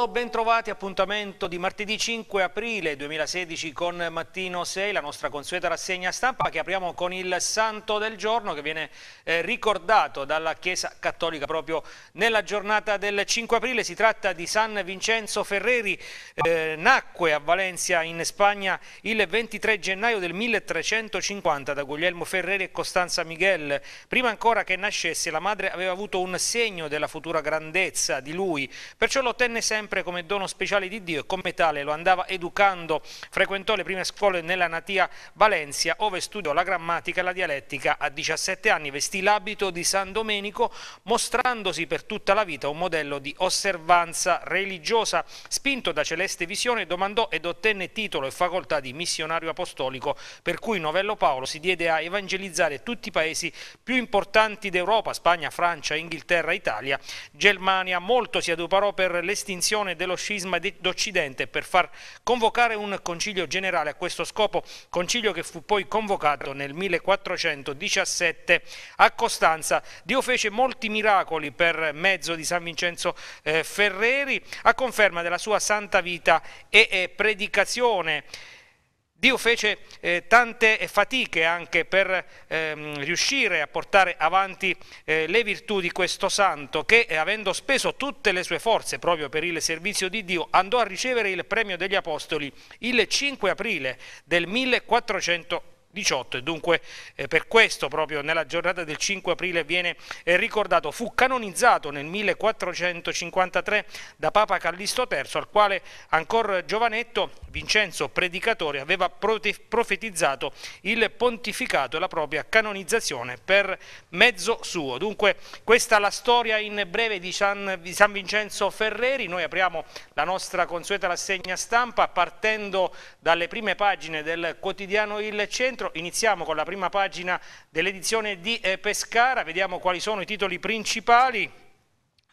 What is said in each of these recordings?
Buongiorno, bentrovati, appuntamento di martedì 5 aprile 2016 con Mattino 6, la nostra consueta rassegna stampa che apriamo con il santo del giorno che viene eh, ricordato dalla Chiesa Cattolica proprio nella giornata del 5 aprile, si tratta di San Vincenzo Ferreri, eh, nacque a Valencia in Spagna il 23 gennaio del 1350 da Guglielmo Ferreri e Costanza Miguel, prima ancora che nascesse la madre aveva avuto un segno della futura grandezza di lui, perciò lo tenne sempre sempre come dono speciale di Dio e come tale lo andava educando. Frequentò le prime scuole nella natia Valencia, ove studiò la grammatica e la dialettica. A 17 anni vestì l'abito di San Domenico, mostrandosi per tutta la vita un modello di osservanza religiosa. Spinto da celeste visione, domandò ed ottenne titolo e facoltà di missionario apostolico, per cui Novello Paolo si diede a evangelizzare tutti i paesi più importanti d'Europa, Spagna, Francia, Inghilterra, Italia, Germania. Molto si adoperò per l'estinzione gestione dello scisma d'Occidente per far convocare un concilio generale a questo scopo, concilio che fu poi convocato nel 1417 a Costanza. Dio fece molti miracoli per mezzo di San Vincenzo eh, Ferreri a conferma della sua santa vita e eh, predicazione. Dio fece eh, tante fatiche anche per ehm, riuscire a portare avanti eh, le virtù di questo santo che, eh, avendo speso tutte le sue forze proprio per il servizio di Dio, andò a ricevere il premio degli Apostoli il 5 aprile del 1400. 18 e dunque eh, per questo proprio nella giornata del 5 aprile viene eh, ricordato, fu canonizzato nel 1453 da Papa Callisto III al quale ancora giovanetto Vincenzo Predicatore aveva profetizzato il pontificato e la propria canonizzazione per mezzo suo. Dunque questa è la storia in breve di San, di San Vincenzo Ferreri, noi apriamo la nostra consueta rassegna stampa partendo dalle prime pagine del quotidiano Il Centro dentro. Iniziamo con la prima pagina dell'edizione di eh, Pescara, vediamo quali sono i titoli principali.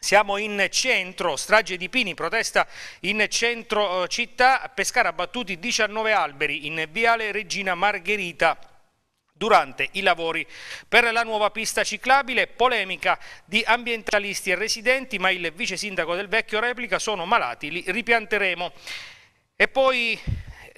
Siamo in centro, strage di Pini, protesta in centro eh, città, Pescara abbattuti 19 alberi in Viale Regina Margherita durante i lavori per la nuova pista ciclabile, polemica di ambientalisti e residenti, ma il vice sindaco del Vecchio replica sono malati, li ripianteremo. E poi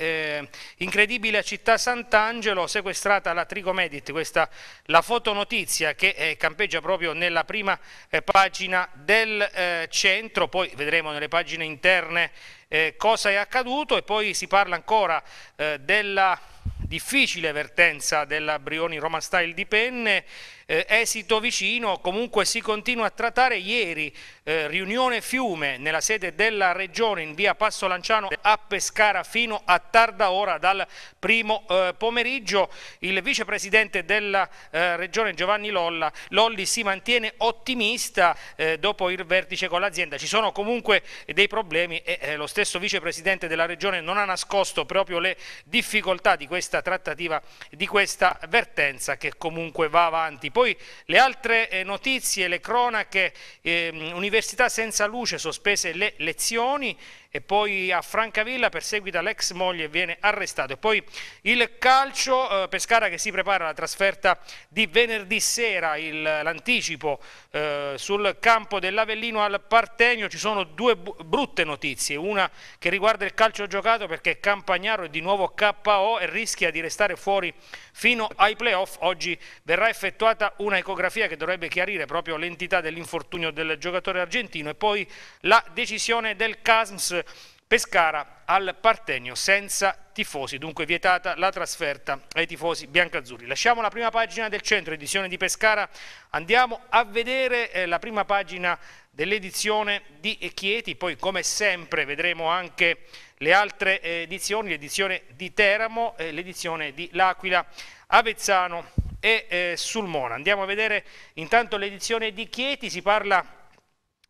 eh, incredibile città Sant'Angelo, sequestrata la Trigomedit, questa la fotonotizia che eh, campeggia proprio nella prima eh, pagina del eh, centro, poi vedremo nelle pagine interne eh, cosa è accaduto e poi si parla ancora eh, della difficile vertenza della Brioni Roma Style di Penne eh, esito vicino, comunque si continua a trattare. Ieri eh, riunione fiume nella sede della Regione in via Passo Lanciano a Pescara fino a tarda ora dal primo eh, pomeriggio. Il vicepresidente della eh, Regione Giovanni Lolla, Lolli si mantiene ottimista eh, dopo il vertice con l'azienda. Ci sono comunque dei problemi e eh, lo stesso vicepresidente della Regione non ha nascosto proprio le difficoltà di questa trattativa, di questa vertenza che comunque va avanti. Poi le altre eh, notizie, le cronache, ehm, Università senza luce sospese le lezioni, e poi a Francavilla perseguita l'ex moglie e viene arrestato. E poi il calcio, eh, Pescara che si prepara alla trasferta di venerdì sera, l'anticipo eh, sul campo dell'Avellino al Partenio, ci sono due brutte notizie, una che riguarda il calcio giocato perché Campagnaro è di nuovo KO e rischia di restare fuori fino ai playoff, oggi verrà effettuata una ecografia che dovrebbe chiarire proprio l'entità dell'infortunio del giocatore argentino e poi la decisione del CASMS Pescara al Partenio senza tifosi, dunque vietata la trasferta ai tifosi biancazzurri. Lasciamo la prima pagina del centro, edizione di Pescara, andiamo a vedere eh, la prima pagina dell'edizione di Chieti, poi come sempre vedremo anche le altre eh, edizioni, l'edizione di Teramo, eh, l'edizione di L'Aquila, Avezzano e eh, Sulmona. Andiamo a vedere intanto l'edizione di Chieti, si parla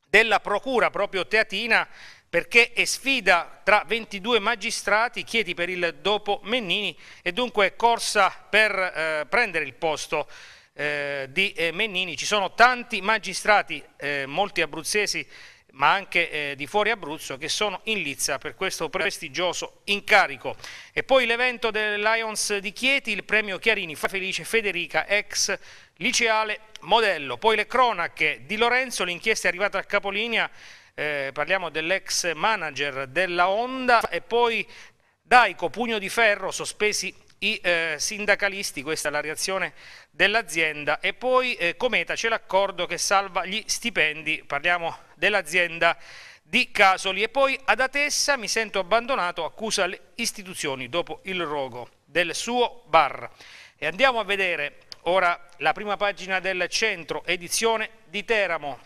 della procura proprio teatina perché è sfida tra 22 magistrati, chiedi per il dopo Mennini e dunque è corsa per eh, prendere il posto eh, di eh, Mennini. Ci sono tanti magistrati, eh, molti abruzzesi ma anche eh, di fuori Abruzzo che sono in lizza per questo prestigioso incarico. E poi l'evento del Lions di Chieti, il premio Chiarini fa felice Federica, ex liceale modello. Poi le cronache di Lorenzo, l'inchiesta è arrivata a capolinea eh, parliamo dell'ex manager della Honda e poi Daico, pugno di ferro, sospesi i eh, sindacalisti, questa è la reazione dell'azienda e poi eh, Cometa c'è l'accordo che salva gli stipendi, parliamo dell'azienda di Casoli e poi ad Atessa mi sento abbandonato, accusa le istituzioni dopo il rogo del suo bar. E andiamo a vedere ora la prima pagina del centro edizione di Teramo,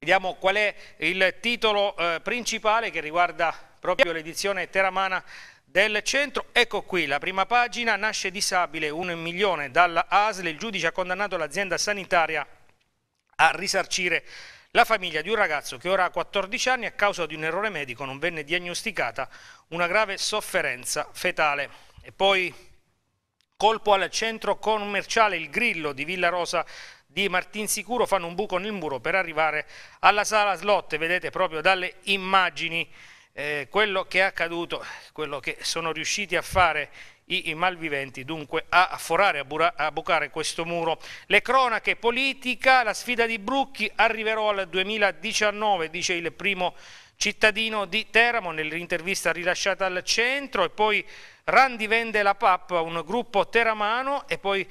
Vediamo qual è il titolo eh, principale che riguarda proprio l'edizione teramana del centro. Ecco qui la prima pagina, nasce disabile un milione dalla ASL, il giudice ha condannato l'azienda sanitaria a risarcire la famiglia di un ragazzo che ora ha 14 anni a causa di un errore medico non venne diagnosticata una grave sofferenza fetale. E poi colpo al centro commerciale Il Grillo di Villa Rosa di Martinsicuro fanno un buco nel muro per arrivare alla sala slot, vedete proprio dalle immagini eh, quello che è accaduto, quello che sono riusciti a fare i, i malviventi, dunque a forare, a, bura, a, bucare questo muro. Le cronache politica, la sfida di Brucchi, arriverò al 2019, dice il primo cittadino di Teramo nell'intervista rilasciata al centro e poi Randi vende la pappa a un gruppo teramano e poi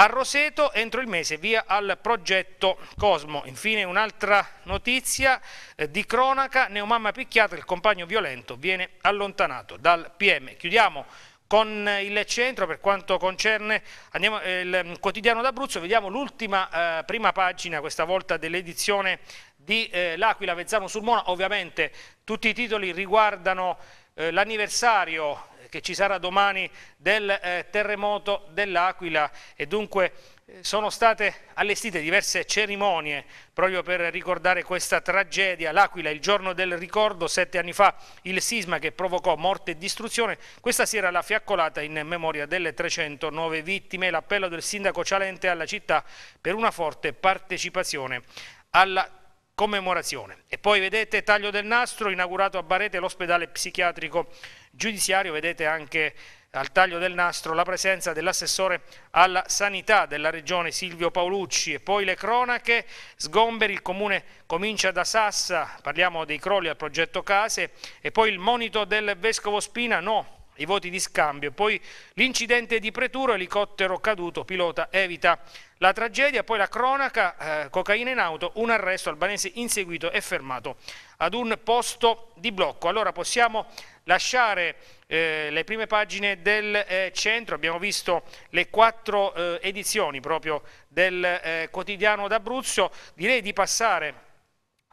a Roseto entro il mese, via al progetto Cosmo. Infine un'altra notizia eh, di cronaca, neomamma picchiata, il compagno violento viene allontanato dal PM. Chiudiamo con il centro per quanto concerne andiamo, eh, il mm, quotidiano d'Abruzzo, vediamo l'ultima eh, prima pagina, questa volta dell'edizione di eh, L'Aquila Vezzano sul Mona, ovviamente tutti i titoli riguardano eh, l'anniversario che ci sarà domani del eh, terremoto dell'Aquila e dunque eh, sono state allestite diverse cerimonie proprio per ricordare questa tragedia. L'Aquila, il giorno del ricordo, sette anni fa, il sisma che provocò morte e distruzione. Questa sera la fiaccolata in memoria delle 309 vittime. L'appello del sindaco Cialente alla città per una forte partecipazione alla commemorazione. E poi vedete taglio del nastro, inaugurato a Barete l'ospedale psichiatrico giudiziario, vedete anche al taglio del nastro la presenza dell'assessore alla sanità della regione Silvio Paolucci e poi le cronache, sgomberi, il comune comincia da Sassa, parliamo dei crolli al progetto Case e poi il monito del vescovo Spina, no, i voti di scambio. Poi l'incidente di Preturo, elicottero caduto, pilota evita la tragedia. Poi la cronaca, eh, cocaina in auto, un arresto albanese inseguito e fermato ad un posto di blocco. Allora possiamo lasciare eh, le prime pagine del eh, centro, abbiamo visto le quattro eh, edizioni proprio del eh, quotidiano d'Abruzzo, direi di passare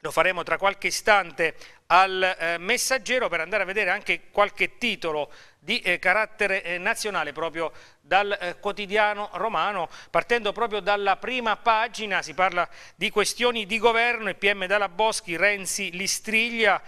lo faremo tra qualche istante al eh, messaggero per andare a vedere anche qualche titolo di eh, carattere nazionale proprio dal quotidiano romano, partendo proprio dalla prima pagina, si parla di questioni di governo, il PM Dalla Boschi, Renzi, Listriglia,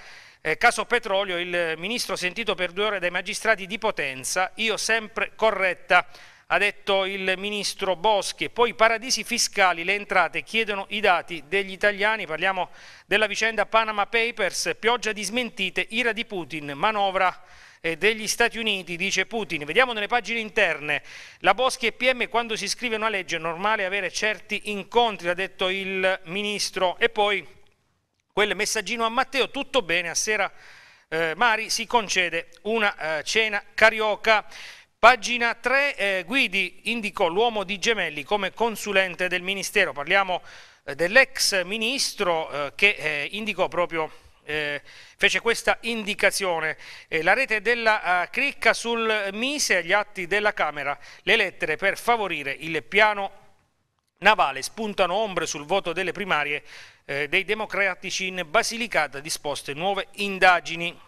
eh, caso petrolio, il ministro sentito per due ore dai magistrati di Potenza, io sempre corretta, ha detto il ministro Boschi. Poi paradisi fiscali, le entrate chiedono i dati degli italiani, parliamo della vicenda Panama Papers, pioggia di smentite, ira di Putin, manovra eh, degli Stati Uniti, dice Putin. Vediamo nelle pagine interne. La Boschi e PM quando si scrive una legge è normale avere certi incontri, ha detto il ministro. E poi quel messaggino a Matteo, tutto bene, a sera eh, Mari si concede una eh, cena carioca. Pagina 3, eh, Guidi indicò l'uomo di Gemelli come consulente del Ministero, parliamo eh, dell'ex ministro eh, che eh, indicò proprio eh, fece questa indicazione. Eh, la rete della uh, cricca sul Mise agli atti della Camera, le lettere per favorire il piano navale spuntano ombre sul voto delle primarie eh, dei democratici in Basilicata, disposte nuove indagini.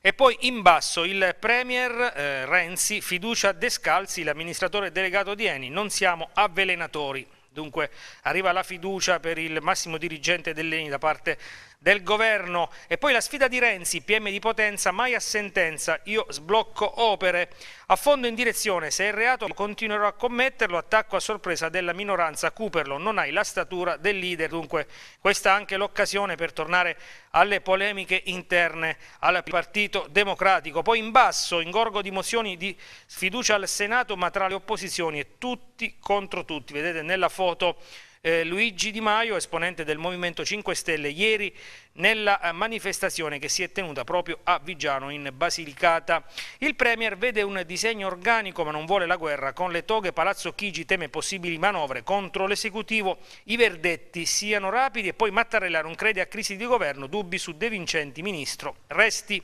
E poi in basso il Premier eh, Renzi, fiducia Descalzi, l'amministratore delegato di Eni, non siamo avvelenatori. Dunque arriva la fiducia per il massimo dirigente dell'ENI da parte del governo. E poi la sfida di Renzi, PM di Potenza, mai a sentenza, io sblocco opere. A fondo in direzione, se è reato continuerò a commetterlo, attacco a sorpresa della minoranza, Cuperlo, non hai la statura del leader. Dunque questa è anche l'occasione per tornare alle polemiche interne al Partito Democratico. Poi in basso, ingorgo di mozioni di sfiducia al Senato, ma tra le opposizioni e tutti contro tutti. Vedete nella foto eh, Luigi Di Maio, esponente del Movimento 5 Stelle, ieri nella eh, manifestazione che si è tenuta proprio a Vigiano in Basilicata. Il Premier vede un disegno organico ma non vuole la guerra. Con le toghe Palazzo Chigi teme possibili manovre contro l'esecutivo. I verdetti siano rapidi e poi Mattarella non crede a crisi di governo. Dubbi su De Vincenti, ministro. Resti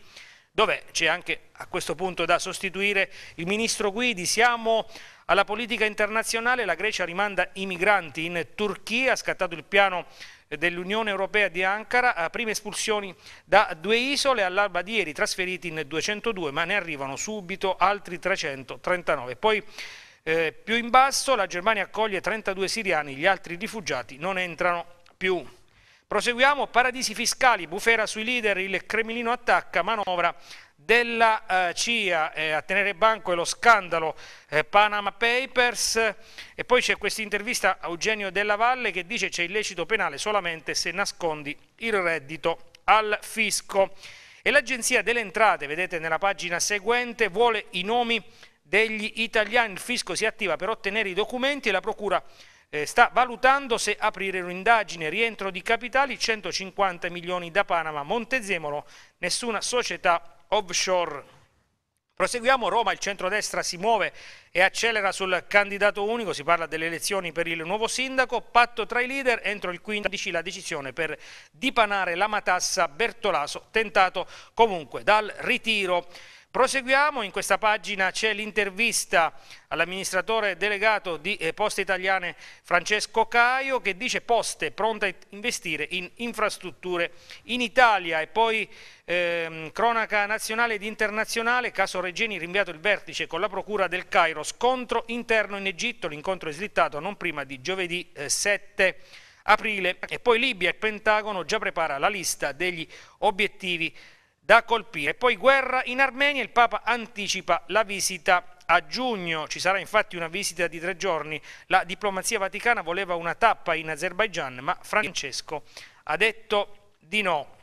dove c'è anche a questo punto da sostituire il ministro Guidi. Siamo alla politica internazionale, la Grecia rimanda i migranti in Turchia, ha scattato il piano dell'Unione Europea di Ankara, prime espulsioni da due isole, all'alba di ieri trasferiti in 202, ma ne arrivano subito altri 339. Poi eh, più in basso la Germania accoglie 32 siriani, gli altri rifugiati non entrano più. Proseguiamo, paradisi fiscali, bufera sui leader, il Cremlino attacca, manovra della eh, CIA eh, a tenere banco è lo scandalo eh, Panama Papers e poi c'è questa intervista a Eugenio Della Valle che dice c'è illecito penale solamente se nascondi il reddito al fisco e l'agenzia delle entrate vedete nella pagina seguente vuole i nomi degli italiani il fisco si attiva per ottenere i documenti e la procura eh, sta valutando se aprire un'indagine rientro di capitali 150 milioni da Panama, Montezemolo, nessuna società offshore. Proseguiamo, Roma, il centrodestra si muove e accelera sul candidato unico, si parla delle elezioni per il nuovo sindaco, patto tra i leader, entro il 15 la decisione per dipanare la matassa Bertolaso, tentato comunque dal ritiro. Proseguiamo, in questa pagina c'è l'intervista all'amministratore delegato di eh, Poste Italiane Francesco Caio che dice Poste pronta a investire in infrastrutture in Italia e poi ehm, cronaca nazionale ed internazionale, caso Regeni rinviato il vertice con la procura del Cairo, scontro interno in Egitto, l'incontro è slittato non prima di giovedì eh, 7 aprile e poi Libia e Pentagono già prepara la lista degli obiettivi da colpire. Poi guerra in Armenia, il Papa anticipa la visita a giugno, ci sarà infatti una visita di tre giorni, la diplomazia vaticana voleva una tappa in Azerbaigian, ma Francesco ha detto di no.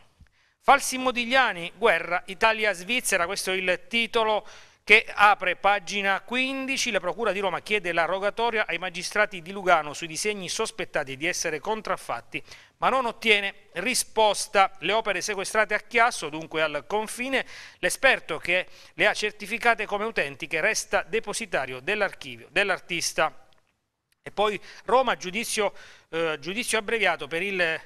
Falsi Modigliani, guerra Italia-Svizzera, questo è il titolo che apre pagina 15, la Procura di Roma chiede la rogatoria ai magistrati di Lugano sui disegni sospettati di essere contraffatti, ma non ottiene risposta. Le opere sequestrate a Chiasso, dunque al confine, l'esperto che le ha certificate come autentiche resta depositario dell'archivio dell'artista. E poi Roma, giudizio, eh, giudizio abbreviato per il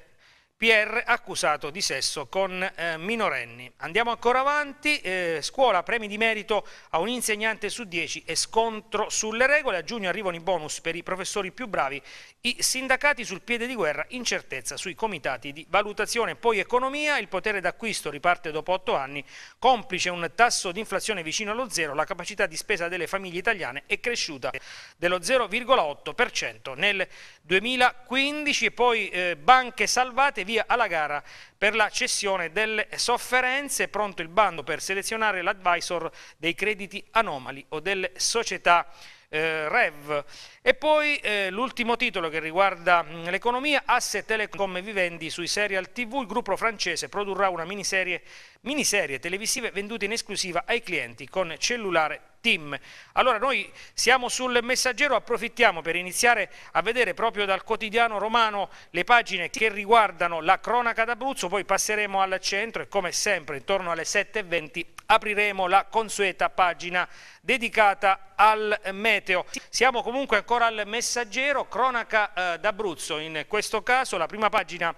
PR accusato di sesso con eh, minorenni. Andiamo ancora avanti, eh, scuola premi di merito a un insegnante su 10 e scontro sulle regole, a giugno arrivano i bonus per i professori più bravi, i sindacati sul piede di guerra, incertezza sui comitati di valutazione, poi economia, il potere d'acquisto riparte dopo 8 anni, complice un tasso di inflazione vicino allo zero, la capacità di spesa delle famiglie italiane è cresciuta dello 0,8% nel 2015 e poi eh, banche salvate, via alla gara per la cessione delle sofferenze, pronto il bando per selezionare l'advisor dei crediti anomali o delle società eh, REV. E poi eh, l'ultimo titolo che riguarda l'economia, Asse Telecom Vivendi sui serial TV, il gruppo francese produrrà una miniserie, miniserie televisive vendute in esclusiva ai clienti con cellulare team. Allora noi siamo sul messaggero, approfittiamo per iniziare a vedere proprio dal quotidiano romano le pagine che riguardano la cronaca d'Abruzzo, poi passeremo al centro e come sempre intorno alle 7.20 apriremo la consueta pagina dedicata al meteo. Siamo comunque ancora al messaggero, cronaca eh, d'Abruzzo, in questo caso la prima pagina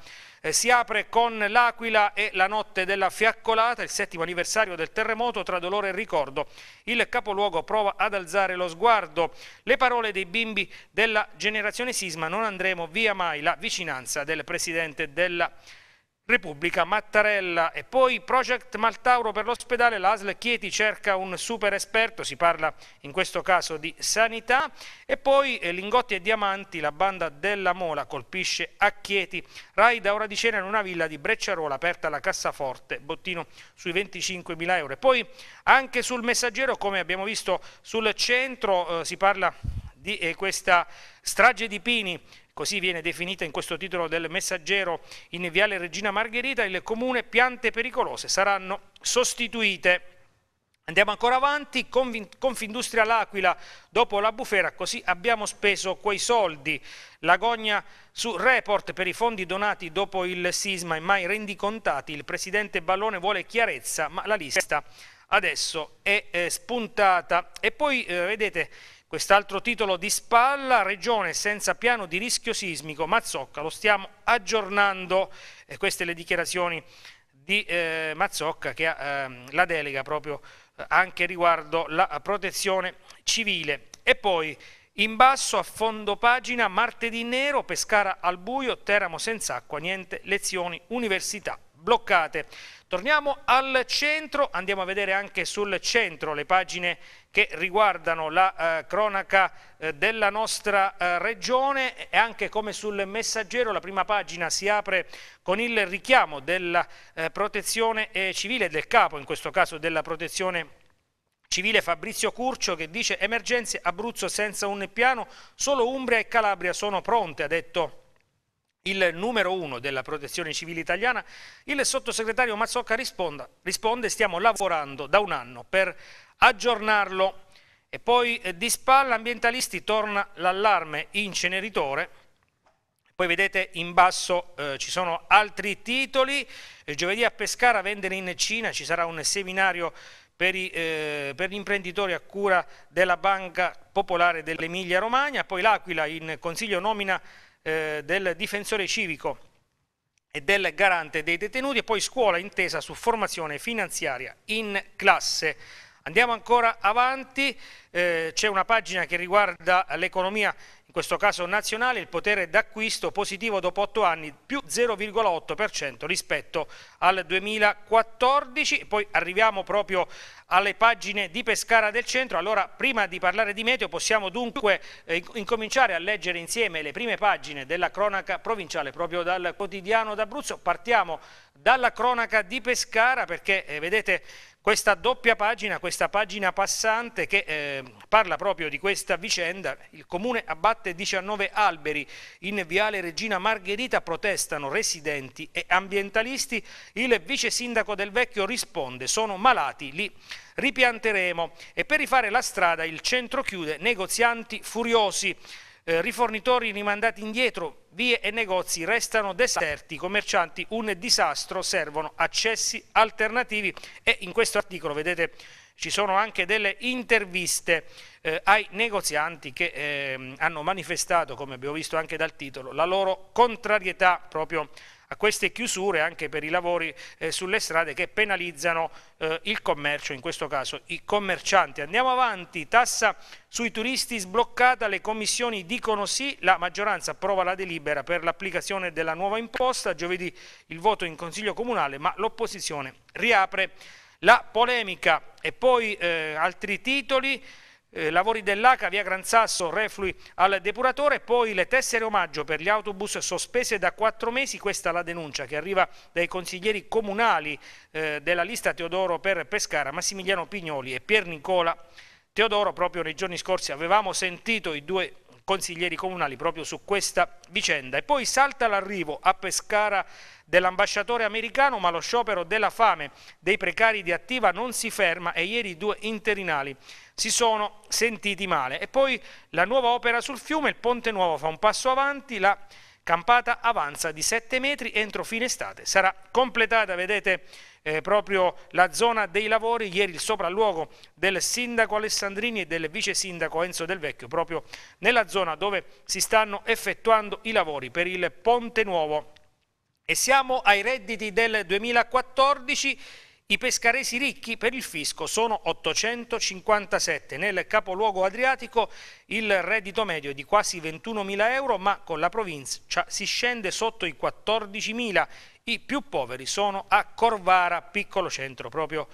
eh, si apre con L'Aquila e la notte della fiaccolata, il settimo anniversario del terremoto, tra dolore e ricordo. Il capoluogo prova ad alzare lo sguardo. Le parole dei bimbi della generazione sisma, non andremo via mai, la vicinanza del presidente della Repubblica. Repubblica Mattarella e poi Project Maltauro per l'ospedale, l'ASL Chieti cerca un super esperto, si parla in questo caso di sanità e poi eh, Lingotti e Diamanti, la banda della Mola colpisce a Chieti, Rai da ora di cena in una villa di Brecciarola aperta la cassaforte, bottino sui 25.000 euro e poi anche sul messaggero come abbiamo visto sul centro eh, si parla di eh, questa strage di Pini così viene definita in questo titolo del messaggero in Viale Regina Margherita, il comune piante pericolose saranno sostituite. Andiamo ancora avanti, Confindustria L'Aquila dopo la bufera, così abbiamo speso quei soldi. Lagogna su report per i fondi donati dopo il sisma e mai rendicontati. Il presidente Ballone vuole chiarezza, ma la lista adesso è eh, spuntata. E poi eh, vedete Quest'altro titolo di spalla, regione senza piano di rischio sismico, Mazzocca, lo stiamo aggiornando. E queste le dichiarazioni di eh, Mazzocca che ha eh, la delega proprio eh, anche riguardo la protezione civile. E poi in basso a fondo pagina martedì nero, Pescara al buio, Teramo senza acqua, niente lezioni, università bloccate. Torniamo al centro, andiamo a vedere anche sul centro le pagine che riguardano la eh, cronaca eh, della nostra eh, regione e anche come sul messaggero la prima pagina si apre con il richiamo della eh, protezione eh, civile, del capo in questo caso della protezione civile Fabrizio Curcio che dice emergenze Abruzzo senza un piano, solo Umbria e Calabria sono pronte, ha detto il numero uno della protezione civile italiana, il sottosegretario Mazzocca risponda, risponde stiamo lavorando da un anno per aggiornarlo e poi eh, di spalla ambientalisti torna l'allarme inceneritore. Poi vedete in basso eh, ci sono altri titoli, eh, giovedì a Pescara vendere in Cina, ci sarà un seminario per, i, eh, per, gli imprenditori a cura della Banca Popolare dell'Emilia Romagna, poi l'Aquila in Consiglio nomina eh, del difensore civico e del garante dei detenuti e poi scuola intesa su formazione finanziaria in classe. Andiamo ancora avanti, eh, c'è una pagina che riguarda l'economia questo caso nazionale, il potere d'acquisto positivo dopo 8 anni più 0,8% rispetto al 2014. Poi arriviamo proprio alle pagine di Pescara del Centro. Allora, prima di parlare di meteo, possiamo dunque eh, incominciare a leggere insieme le prime pagine della cronaca provinciale proprio dal quotidiano d'Abruzzo. Partiamo dalla cronaca di Pescara perché, eh, vedete, questa doppia pagina, questa pagina passante che eh, parla proprio di questa vicenda, il comune abbatte 19 alberi in viale Regina Margherita, protestano residenti e ambientalisti, il vice sindaco del Vecchio risponde sono malati, li ripianteremo e per rifare la strada il centro chiude negozianti furiosi. Eh, rifornitori rimandati indietro, vie e negozi restano deserti, i commercianti un disastro, servono accessi alternativi e in questo articolo vedete ci sono anche delle interviste eh, ai negozianti che eh, hanno manifestato, come abbiamo visto anche dal titolo, la loro contrarietà proprio a queste chiusure anche per i lavori eh, sulle strade che penalizzano eh, il commercio, in questo caso i commercianti. Andiamo avanti, tassa sui turisti sbloccata, le commissioni dicono sì, la maggioranza approva la delibera per l'applicazione della nuova imposta, giovedì il voto in Consiglio Comunale, ma l'opposizione riapre la polemica e poi eh, altri titoli eh, lavori dell'ACA via Gran Sasso, reflui al depuratore, poi le tessere omaggio per gli autobus sospese da quattro mesi, questa è la denuncia che arriva dai consiglieri comunali eh, della lista Teodoro per Pescara, Massimiliano Pignoli e Pier Nicola Teodoro, proprio nei giorni scorsi avevamo sentito i due consiglieri comunali proprio su questa vicenda e poi salta l'arrivo a Pescara dell'ambasciatore americano, ma lo sciopero della fame dei precari di Attiva non si ferma e ieri i due interinali si sono sentiti male. E poi la nuova opera sul fiume, il Ponte Nuovo fa un passo avanti, la campata avanza di 7 metri entro fine estate. Sarà completata, vedete, eh, proprio la zona dei lavori. Ieri il sopralluogo del sindaco Alessandrini e del vice sindaco Enzo Del Vecchio, proprio nella zona dove si stanno effettuando i lavori per il Ponte Nuovo e siamo ai redditi del 2014, i pescaresi ricchi per il fisco sono 857, nel capoluogo adriatico il reddito medio è di quasi 21.000 euro ma con la provincia si scende sotto i 14.000, i più poveri sono a Corvara, piccolo centro proprio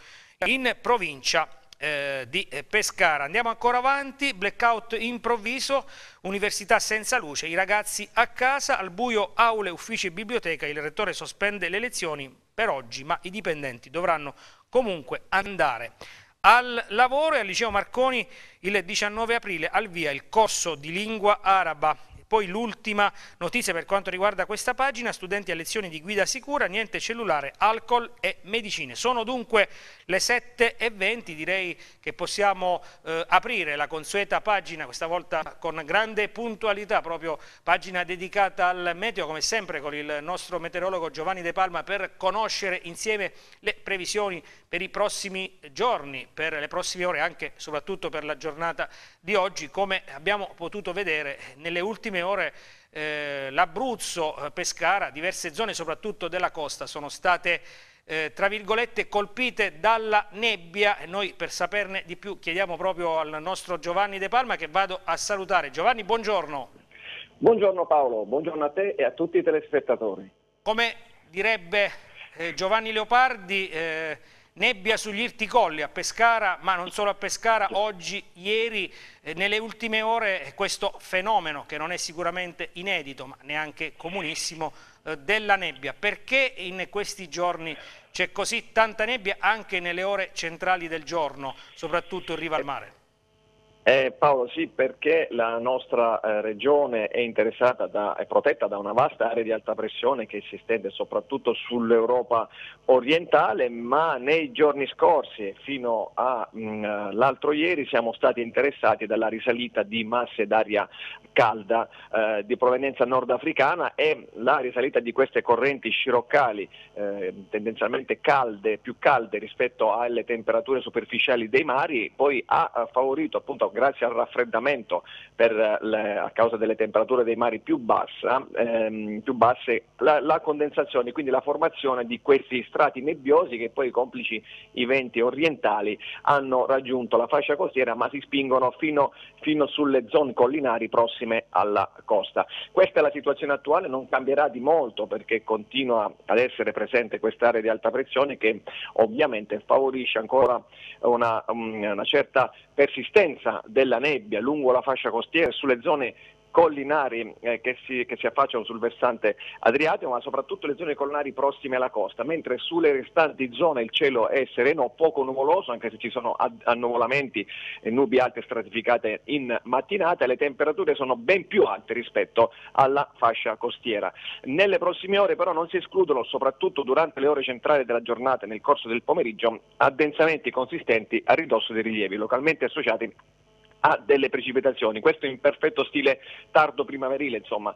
in provincia eh, di eh, Pescara. Andiamo ancora avanti, blackout improvviso, università senza luce, i ragazzi a casa, al buio aule, uffici e biblioteca, il rettore sospende le lezioni per oggi, ma i dipendenti dovranno comunque andare al lavoro e al liceo Marconi il 19 aprile al via il corso di lingua araba poi l'ultima notizia per quanto riguarda questa pagina, studenti a lezioni di guida sicura, niente cellulare, alcol e medicine. Sono dunque le 7.20, direi che possiamo eh, aprire la consueta pagina, questa volta con grande puntualità, proprio pagina dedicata al meteo, come sempre con il nostro meteorologo Giovanni De Palma per conoscere insieme le previsioni per i prossimi giorni, per le prossime ore, anche soprattutto per la giornata di oggi, come abbiamo potuto vedere nelle ultime ore eh, l'Abruzzo, eh, Pescara, diverse zone soprattutto della costa sono state eh, tra virgolette colpite dalla nebbia e noi per saperne di più chiediamo proprio al nostro Giovanni De Palma che vado a salutare. Giovanni, buongiorno. Buongiorno Paolo, buongiorno a te e a tutti i telespettatori. Come direbbe eh, Giovanni Leopardi, eh, Nebbia sugli irti colli a Pescara, ma non solo a Pescara, oggi, ieri, eh, nelle ultime ore eh, questo fenomeno, che non è sicuramente inedito, ma neanche comunissimo, eh, della nebbia. Perché in questi giorni c'è così tanta nebbia anche nelle ore centrali del giorno, soprattutto in riva al mare? Eh, Paolo, sì, perché la nostra eh, regione è, da, è protetta da una vasta area di alta pressione che si estende soprattutto sull'Europa orientale, ma nei giorni scorsi fino all'altro mm, ieri siamo stati interessati dalla risalita di masse d'aria calda eh, di provenienza nordafricana e la risalita di queste correnti sciroccali eh, tendenzialmente calde, più calde rispetto alle temperature superficiali dei mari, poi ha favorito appunto grazie al raffreddamento eh, le, a causa delle temperature dei mari più, bassa, ehm, più basse, la, la, condensazione, quindi la formazione di questi strati nebbiosi che poi complici i venti orientali hanno raggiunto la fascia costiera ma si spingono fino, fino sulle zone collinari prossime alla costa. Questa è la situazione attuale, non cambierà di molto perché continua ad essere presente quest'area di alta pressione che ovviamente favorisce ancora una, una certa persistenza della nebbia lungo la fascia costiera e sulle zone collinari eh, che, si, che, si, affacciano sul versante adriatico, ma soprattutto le zone collinari prossime alla costa, mentre sulle restanti zone il cielo è sereno, poco nuvoloso, anche se ci sono annuvolamenti e nubi alte stratificate in mattinata, le temperature sono ben più alte rispetto alla fascia costiera. Nelle prossime ore però non si escludono, soprattutto durante le ore centrali della giornata e nel corso del pomeriggio, addensamenti consistenti a ridosso dei rilievi localmente associati a delle precipitazioni. Questo in perfetto stile tardo primaverile, insomma,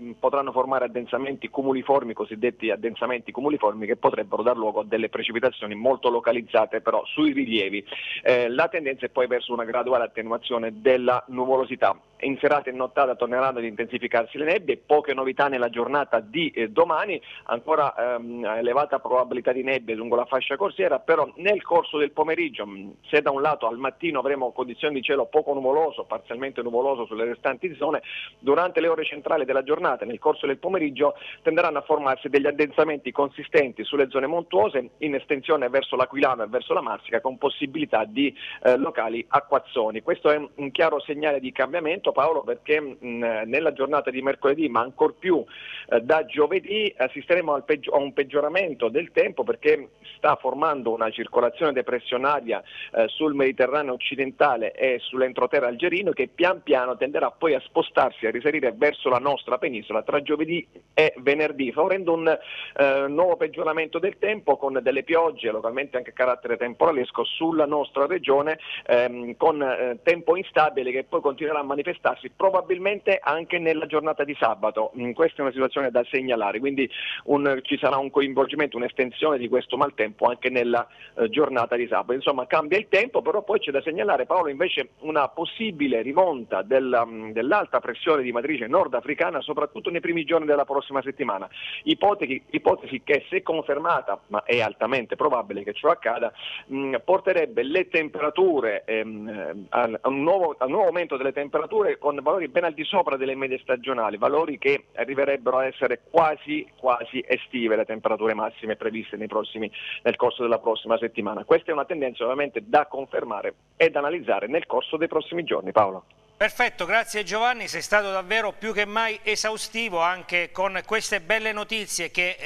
mm, potranno formare addensamenti cumuliformi, cosiddetti addensamenti cumuliformi, che potrebbero dar luogo a delle precipitazioni molto localizzate però sui rilievi. Eh, la tendenza è poi verso una graduale attenuazione della nuvolosità. In serata e nottata torneranno ad intensificarsi le nebbie, poche novità nella giornata di eh, domani, ancora ehm, elevata probabilità di nebbie lungo la fascia corsiera, però nel corso del pomeriggio, mm, se da un lato al mattino avremo condizioni di cielo poco poco nuvoloso, parzialmente nuvoloso sulle restanti zone, durante le ore centrali della giornata e nel corso del pomeriggio tenderanno a formarsi degli addensamenti consistenti sulle zone montuose in estensione verso l'Aquilano e verso la Marsica con possibilità di eh, locali acquazzoni. Questo è un chiaro segnale di cambiamento Paolo perché mh, nella giornata di mercoledì ma ancor più eh, da giovedì assisteremo peggio- a un peggioramento del tempo perché sta formando una circolazione depressionaria eh, sul Mediterraneo occidentale e sulle centroterra algerino che pian piano tenderà poi a spostarsi, a risalire verso la nostra penisola tra giovedì e venerdì, favorendo un eh, nuovo peggioramento del tempo con delle piogge, localmente anche a carattere temporalesco, sulla nostra regione, ehm, con eh, tempo instabile che poi continuerà a manifestarsi probabilmente anche nella giornata di sabato. Mm, questa è una situazione da segnalare, quindi un, ci sarà un coinvolgimento, un'estensione di questo maltempo anche nella eh, giornata di sabato. Insomma, cambia il tempo, però poi c'è da segnalare, Paolo, invece una possibile rimonta della, mm, dell'alta pressione di matrice nordafricana soprattutto nei primi giorni della prossima settimana. Ipotesi, ipotesi che se confermata, ma è altamente probabile che ciò accada, mh, mm, porterebbe le temperature ehm, eh, a, a, un nuovo, a, un nuovo, aumento delle temperature con valori ben al di sopra delle medie stagionali, valori che arriverebbero a essere quasi, quasi estive le temperature massime previste prossimi, nel corso della prossima settimana. Questa è una tendenza ovviamente da confermare e da analizzare nel corso dei prossimi giorni. Paolo. Perfetto, grazie Giovanni, sei stato davvero più che mai esaustivo anche con queste belle notizie che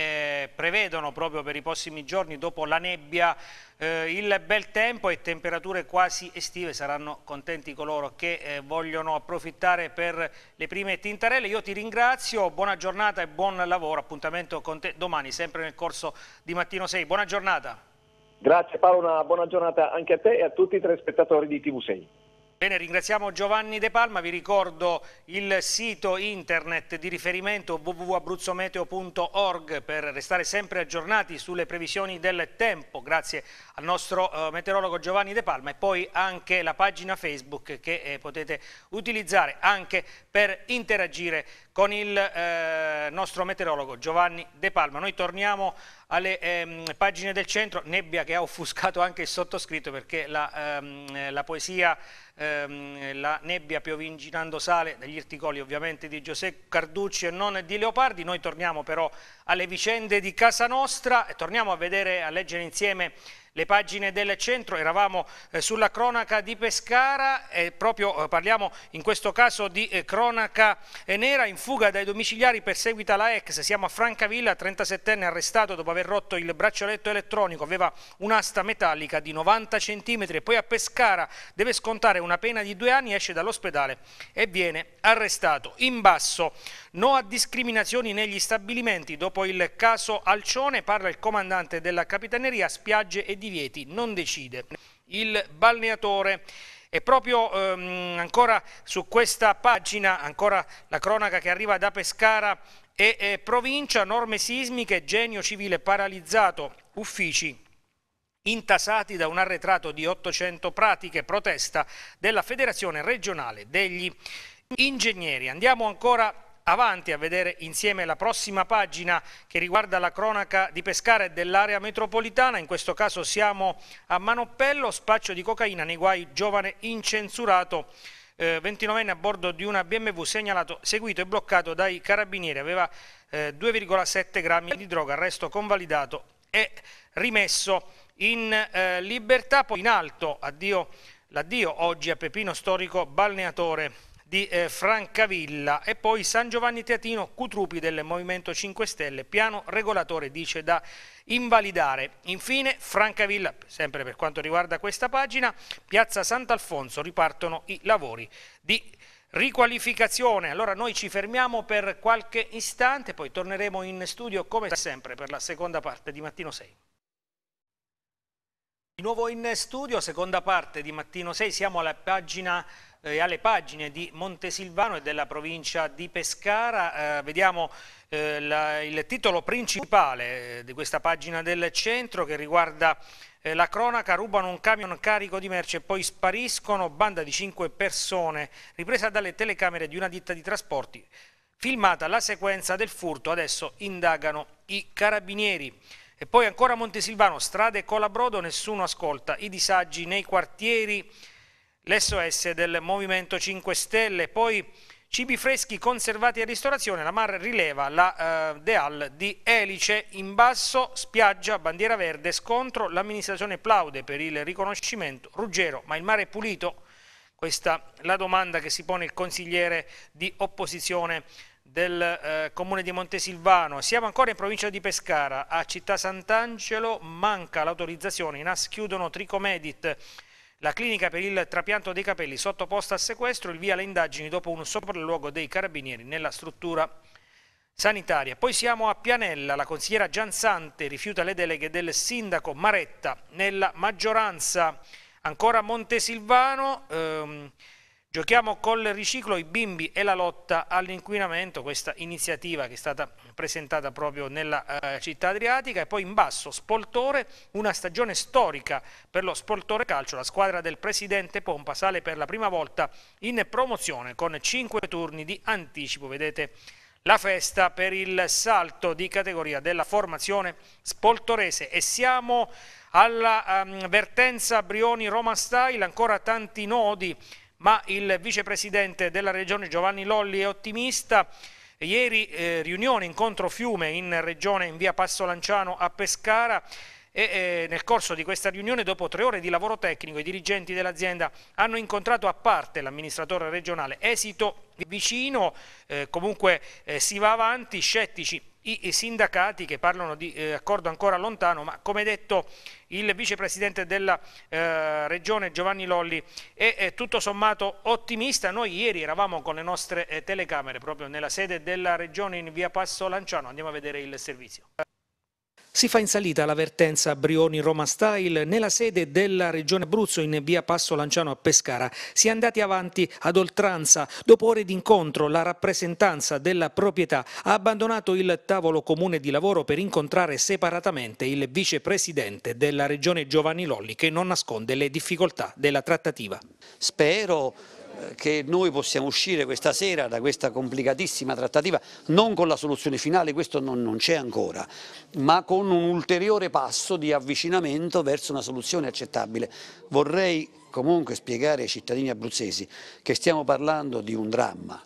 eh, prevedono proprio per i prossimi giorni dopo la nebbia eh, il bel tempo e temperature quasi estive, saranno contenti coloro che eh, vogliono approfittare per le prime tintarelle. Io ti ringrazio, buona giornata e buon lavoro, appuntamento con te domani sempre nel corso di Mattino 6. Buona giornata. Grazie Paolo, una buona giornata anche a te e a tutti i telespettatori di TV6. Bene, ringraziamo Giovanni De Palma, vi ricordo il sito internet di riferimento www.abruzzometeo.org per restare sempre aggiornati sulle previsioni del tempo. Grazie a al nostro eh, meteorologo Giovanni De Palma e poi anche la pagina Facebook che eh, potete utilizzare anche per interagire con il eh, nostro meteorologo Giovanni De Palma. Noi torniamo alle ehm, pagine del centro, nebbia che ha offuscato anche il sottoscritto perché la, ehm, eh, la poesia ehm, La nebbia piovinginando sale degli irticoli ovviamente di Giuseppe Carducci e non di Leopardi, noi torniamo però alle vicende di casa nostra e torniamo a vedere, a leggere insieme le pagine del centro, eravamo eh, sulla cronaca di Pescara, e proprio eh, parliamo in questo caso di eh, cronaca eh, nera, in fuga dai domiciliari perseguita la ex, siamo a Francavilla, 37enne arrestato dopo aver rotto il braccialetto elettronico, aveva un'asta metallica di 90 cm e poi a Pescara deve scontare una pena di due anni, esce dall'ospedale e viene arrestato. In basso, no a discriminazioni negli stabilimenti, dopo il caso Alcione parla il comandante della Capitaneria, spiagge e divieti non decide il balneatore. E proprio ehm, ancora su questa pagina, ancora la cronaca che arriva da Pescara e eh, provincia, norme sismiche, genio civile paralizzato, uffici intasati da un arretrato di 800 pratiche, protesta della Federazione regionale degli ingegneri. Andiamo ancora avanti a vedere insieme la prossima pagina che riguarda la cronaca di Pescara e dell'area metropolitana. In questo caso siamo a Manoppello, spaccio di cocaina nei guai giovane incensurato. Eh, 29enne a bordo di una BMW segnalato, seguito e bloccato dai carabinieri, aveva 2,7 eh, grammi di droga, arresto convalidato e rimesso in eh, libertà. Poi in alto addio, l'addio oggi a Pepino Storico Balneatore di eh, Francavilla e poi San Giovanni Teatino, Cutrupi del Movimento 5 Stelle, piano regolatore dice da invalidare. Infine Francavilla, sempre per quanto riguarda questa pagina, Piazza Sant'Alfonso ripartono i lavori di riqualificazione. Allora noi ci fermiamo per qualche istante, poi torneremo in studio come sempre per la seconda parte di Mattino 6. Di nuovo in studio, seconda parte di Mattino 6, siamo alla pagina eh, alle pagine di Montesilvano e della provincia di Pescara. Eh, vediamo eh, la, il titolo principale eh, di questa pagina del centro che riguarda eh, la cronaca, rubano un camion carico di merce e poi spariscono, banda di cinque persone, ripresa dalle telecamere di una ditta di trasporti. Filmata la sequenza del furto, adesso indagano i carabinieri. E poi ancora Montesilvano, strade Colabrodo, nessuno ascolta, i disagi nei quartieri l'SOS del Movimento 5 Stelle. Poi cibi freschi conservati a ristorazione, la Mar rileva la eh, Deal di Elice, in basso spiaggia, bandiera verde, scontro, l'amministrazione plaude per il riconoscimento, Ruggero, ma il mare è pulito? Questa è la domanda che si pone il consigliere di opposizione del eh, comune di Montesilvano. Siamo ancora in provincia di Pescara, a Città Sant'Angelo manca l'autorizzazione, i NAS chiudono Tricomedit, la clinica per il trapianto dei capelli sottoposta a sequestro, il via le indagini dopo un sopralluogo dei carabinieri nella struttura sanitaria. Poi siamo a Pianella, la consigliera Gianzante rifiuta le deleghe del sindaco Maretta nella maggioranza. Ancora Montesilvano, ehm, Giochiamo col riciclo i bimbi e la lotta all'inquinamento, questa iniziativa che è stata presentata proprio nella eh, città adriatica e poi in basso Spoltore, una stagione storica per lo Spoltore Calcio, la squadra del presidente Pompa sale per la prima volta in promozione con 5 turni di anticipo, vedete la festa per il salto di categoria della formazione spoltorese e siamo alla um, vertenza Brioni Roma Style, ancora tanti nodi ma il vicepresidente della regione Giovanni Lolli è ottimista. Ieri eh, riunione, incontro fiume in regione in via Passo Lanciano a Pescara e eh, nel corso di questa riunione dopo tre ore di lavoro tecnico i dirigenti dell'azienda hanno incontrato a parte l'amministratore regionale. Esito vicino, eh, comunque eh, si va avanti, scettici i sindacati che parlano di eh, accordo ancora lontano, ma come detto il vicepresidente della eh, regione Giovanni Lolli è, è, tutto sommato ottimista. Noi ieri eravamo con le nostre eh, telecamere proprio nella sede della regione in via Passo Lanciano, andiamo a vedere il servizio. Si fa in salita la vertenza Brioni Roma Style nella sede della Regione Abruzzo in via Passo Lanciano a Pescara. Si è andati avanti ad oltranza. Dopo ore di incontro la rappresentanza della proprietà ha abbandonato il tavolo comune di lavoro per incontrare separatamente il vicepresidente della Regione Giovanni Lolli che non nasconde le difficoltà della trattativa. Spero che noi possiamo uscire questa sera da questa complicatissima trattativa non con la soluzione finale, questo non, non c'è ancora, ma con un ulteriore passo di avvicinamento verso una soluzione accettabile. Vorrei comunque spiegare ai cittadini abruzzesi che stiamo parlando di un dramma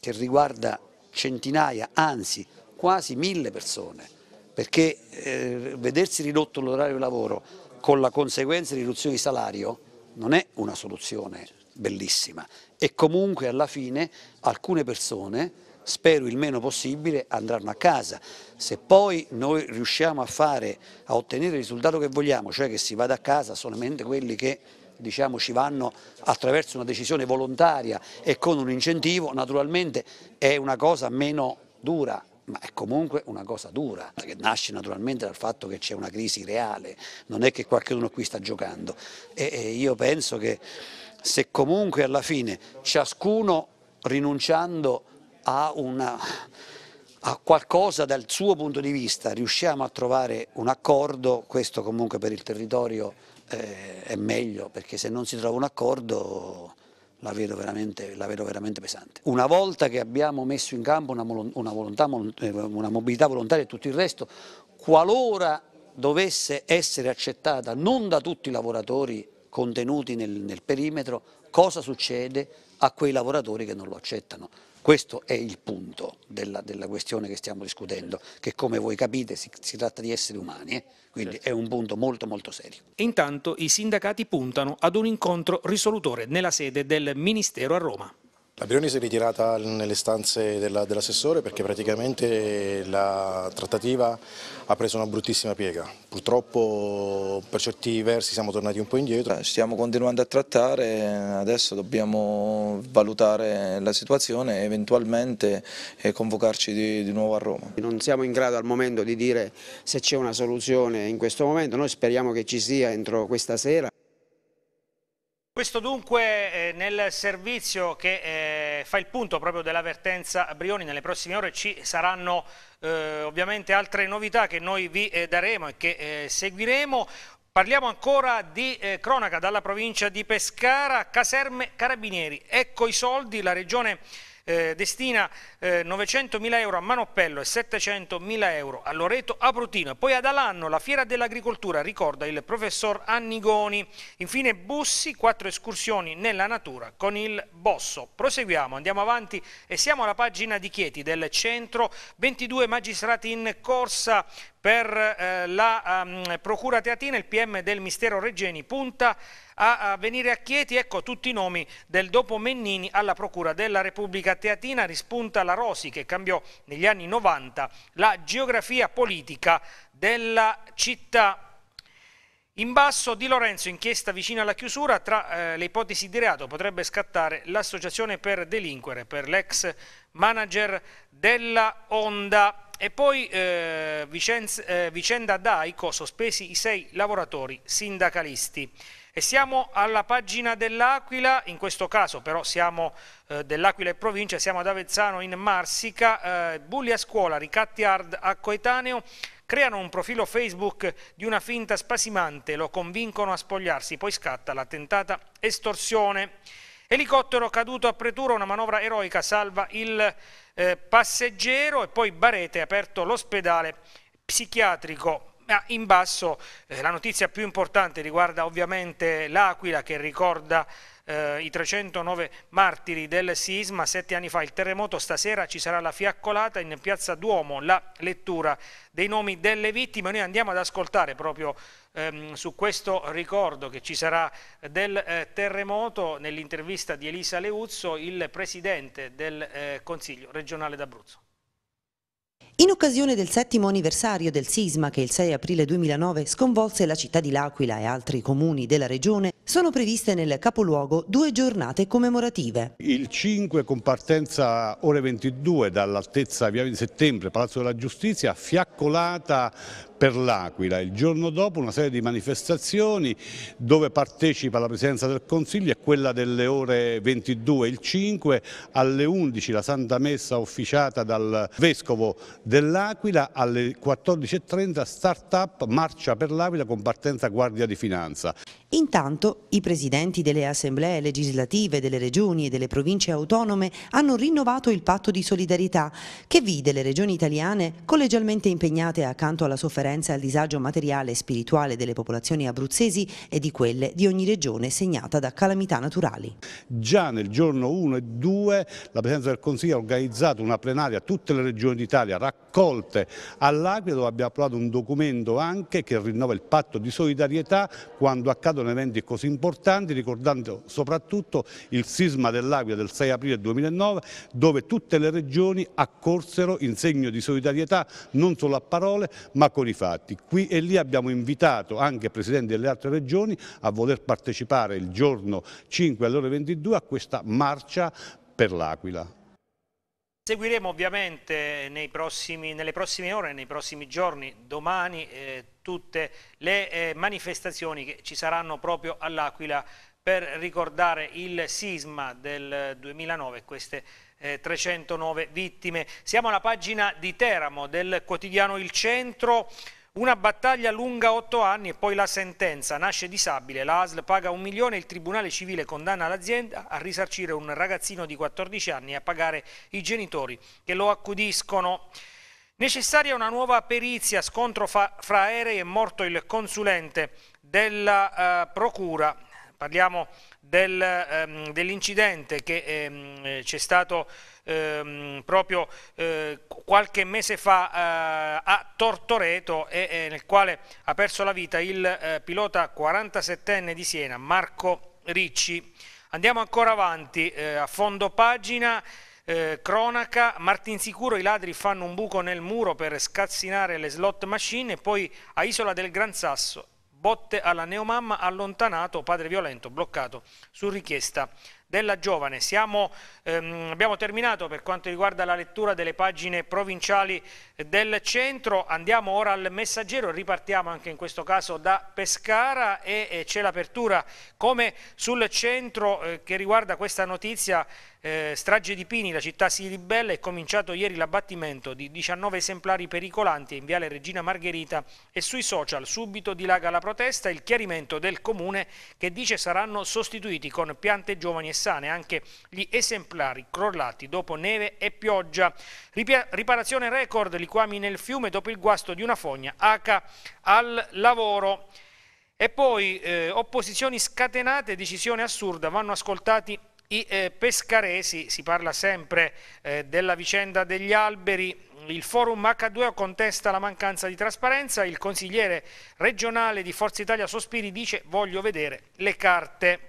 che riguarda centinaia, anzi quasi mille persone, perché eh, vedersi ridotto l'orario di lavoro con la conseguenza di riduzione di salario non è una soluzione bellissima e comunque alla fine alcune persone, spero il meno possibile, andranno a casa. Se poi noi riusciamo a, fare, a ottenere il risultato che vogliamo, cioè che si vada a casa solamente quelli che diciamo, ci vanno attraverso una decisione volontaria e con un incentivo, naturalmente è una cosa meno dura, ma è comunque una cosa dura, che nasce naturalmente dal fatto che c'è una crisi reale, non è che qualcuno qui sta giocando. E io penso che se comunque alla fine ciascuno rinunciando a, una, a, qualcosa dal suo punto di vista riusciamo a trovare un accordo, questo comunque per il territorio eh, è meglio perché se non si trova un accordo la vedo, la vedo, veramente, pesante. Una volta che abbiamo messo in campo una, una, volontà, eh, una mobilità volontaria e tutto il resto, qualora dovesse essere accettata non da tutti i lavoratori contenuti nel, nel perimetro cosa succede a quei lavoratori che non lo accettano. Questo è il punto della, della, questione che stiamo discutendo, che come voi capite si, si tratta di esseri umani, eh? quindi certo. è un punto molto molto serio. Intanto i sindacati puntano ad un incontro risolutore nella sede del Ministero a Roma. La Bironi si è ritirata nelle stanze dell'assessore dell perché praticamente la trattativa ha preso una bruttissima piega. Purtroppo per certi versi siamo tornati un po' indietro. Stiamo continuando a trattare, adesso dobbiamo valutare la situazione e eventualmente eh, convocarci di, di nuovo a Roma. Non siamo in grado al momento di dire se c'è una soluzione in questo momento, noi speriamo che ci sia entro questa sera. Questo dunque eh, nel servizio che eh, fa il punto proprio dell'avvertenza Brioni, nelle prossime ore ci saranno eh, ovviamente altre novità che noi vi daremo e che seguiremo. Parliamo ancora di eh, cronaca dalla provincia di Pescara, caserme carabinieri. Ecco i soldi, la regione eh, destina eh, 900.000 euro a Manoppello e 700.000 euro a Loreto Aprutino. Poi ad Alanno la Fiera dell'Agricoltura, ricorda il professor Annigoni. Infine Bussi, quattro escursioni nella natura con il Bosso. Proseguiamo, andiamo avanti e siamo alla pagina di Chieti del centro, 22 magistrati in corsa per eh, la um, Procura Teatina, il PM del Mistero Reggeni punta a, a, venire a Chieti, ecco tutti i nomi del dopo Mennini alla Procura della Repubblica Teatina, rispunta la Rosi che cambiò negli anni 90 la geografia politica della città in basso Di Lorenzo, inchiesta vicina alla chiusura, tra eh, le ipotesi di reato potrebbe scattare l'associazione per delinquere per l'ex manager della Honda. E poi eh, Vicenza, eh, vicenda Daico, sospesi i sei lavoratori sindacalisti. E siamo alla pagina dell'Aquila, in questo caso però siamo eh, dell'Aquila e provincia, siamo ad Avezzano in Marsica, eh, bulli a scuola, ricatti hard a coetaneo, Creano un profilo Facebook di una finta spasimante, lo convincono a spogliarsi, poi scatta la tentata estorsione. Elicottero caduto a pretura, una manovra eroica salva il eh, passeggero e poi Barete ha aperto l'ospedale psichiatrico. Ah, in basso eh, la notizia più importante riguarda ovviamente l'Aquila che ricorda eh, i 309 martiri del sisma, sette anni fa il terremoto, stasera ci sarà la fiaccolata in piazza Duomo, la lettura dei nomi delle vittime, noi andiamo ad ascoltare proprio ehm, su questo ricordo che ci sarà del eh, terremoto nell'intervista di Elisa Leuzzo, il presidente del eh, Consiglio regionale d'Abruzzo. In occasione del settimo anniversario del sisma che il 6 aprile 2009 sconvolse la città di L'Aquila e altri comuni della regione, sono previste nel capoluogo due giornate commemorative. Il 5 con partenza ore 22 dall'altezza Via di Settembre, Palazzo della Giustizia, affiaccolata per l'Aquila. Il giorno dopo una serie di manifestazioni dove partecipa la Presidenza del Consiglio è quella delle ore 22 il 5, alle 11 la Santa Messa officiata dal Vescovo dell'Aquila, alle 14.30 start-up marcia per l'Aquila con partenza Guardia di Finanza. Intanto i presidenti delle assemblee legislative delle regioni e delle province autonome hanno rinnovato il patto di solidarietà che vide le regioni italiane collegialmente impegnate accanto alla sofferenza sofferenza e al disagio materiale e spirituale delle popolazioni abruzzesi e di quelle di ogni regione segnata da calamità naturali. Già nel giorno 1 e 2 la Presidenza del Consiglio ha organizzato una plenaria a tutte le regioni d'Italia raccolte all'Aquila dove abbiamo approvato un documento anche che rinnova il patto di solidarietà quando accadono eventi così importanti ricordando soprattutto il sisma dell'Aquila del 6 aprile 2009 dove tutte le regioni accorsero in segno di solidarietà non solo a parole ma con i fatti. Qui e lì abbiamo invitato anche presidenti delle altre regioni a voler partecipare il giorno 5 alle ore 22 a questa marcia per l'Aquila. Seguiremo ovviamente prossimi, nelle prossime ore, nei prossimi giorni, domani, eh, tutte le eh, manifestazioni che ci saranno proprio all'Aquila per ricordare il sisma del 2009 e queste eh, 309 vittime. Siamo alla pagina di Teramo del quotidiano Il Centro. Una battaglia lunga otto anni e poi la sentenza. Nasce disabile, la ASL paga un milione e il Tribunale Civile condanna l'azienda a risarcire un ragazzino di 14 anni e a pagare i genitori che lo accudiscono. Necessaria una nuova perizia, scontro fra aerei è morto il consulente della eh, Procura. Parliamo del, ehm, dell'incidente che ehm, eh, c'è stato ehm, proprio eh, qualche mese fa eh, a Tortoreto e, eh, nel quale ha perso la vita il eh, pilota 47enne di Siena Marco Ricci. Andiamo ancora avanti eh, a fondo pagina. Eh, cronaca, Martinsicuro i ladri fanno un buco nel muro per scazzinare le slot machine e poi a Isola del Gran Sasso botte alla neomamma, allontanato, padre violento, bloccato su richiesta della giovane. Siamo, ehm, abbiamo terminato per quanto riguarda la lettura delle pagine provinciali eh, del centro, andiamo ora al messaggero, ripartiamo anche in questo caso da Pescara e, e eh, c'è l'apertura come sul centro eh, che riguarda questa notizia eh, strage di Pini, la città si ribella, è cominciato ieri l'abbattimento di 19 esemplari pericolanti in Viale Regina Margherita e sui social subito dilaga la protesta e il chiarimento del comune che dice saranno sostituiti con piante giovani e sane anche gli esemplari crollati dopo neve e pioggia. Ripia riparazione record, liquami nel fiume dopo il guasto di una fogna, H al lavoro. E poi eh, opposizioni scatenate, decisione assurda, vanno ascoltati i eh, pescaresi, si parla sempre eh, della vicenda degli alberi, il forum H2O contesta la mancanza di trasparenza, il consigliere regionale di Forza Italia Sospiri dice voglio vedere le carte.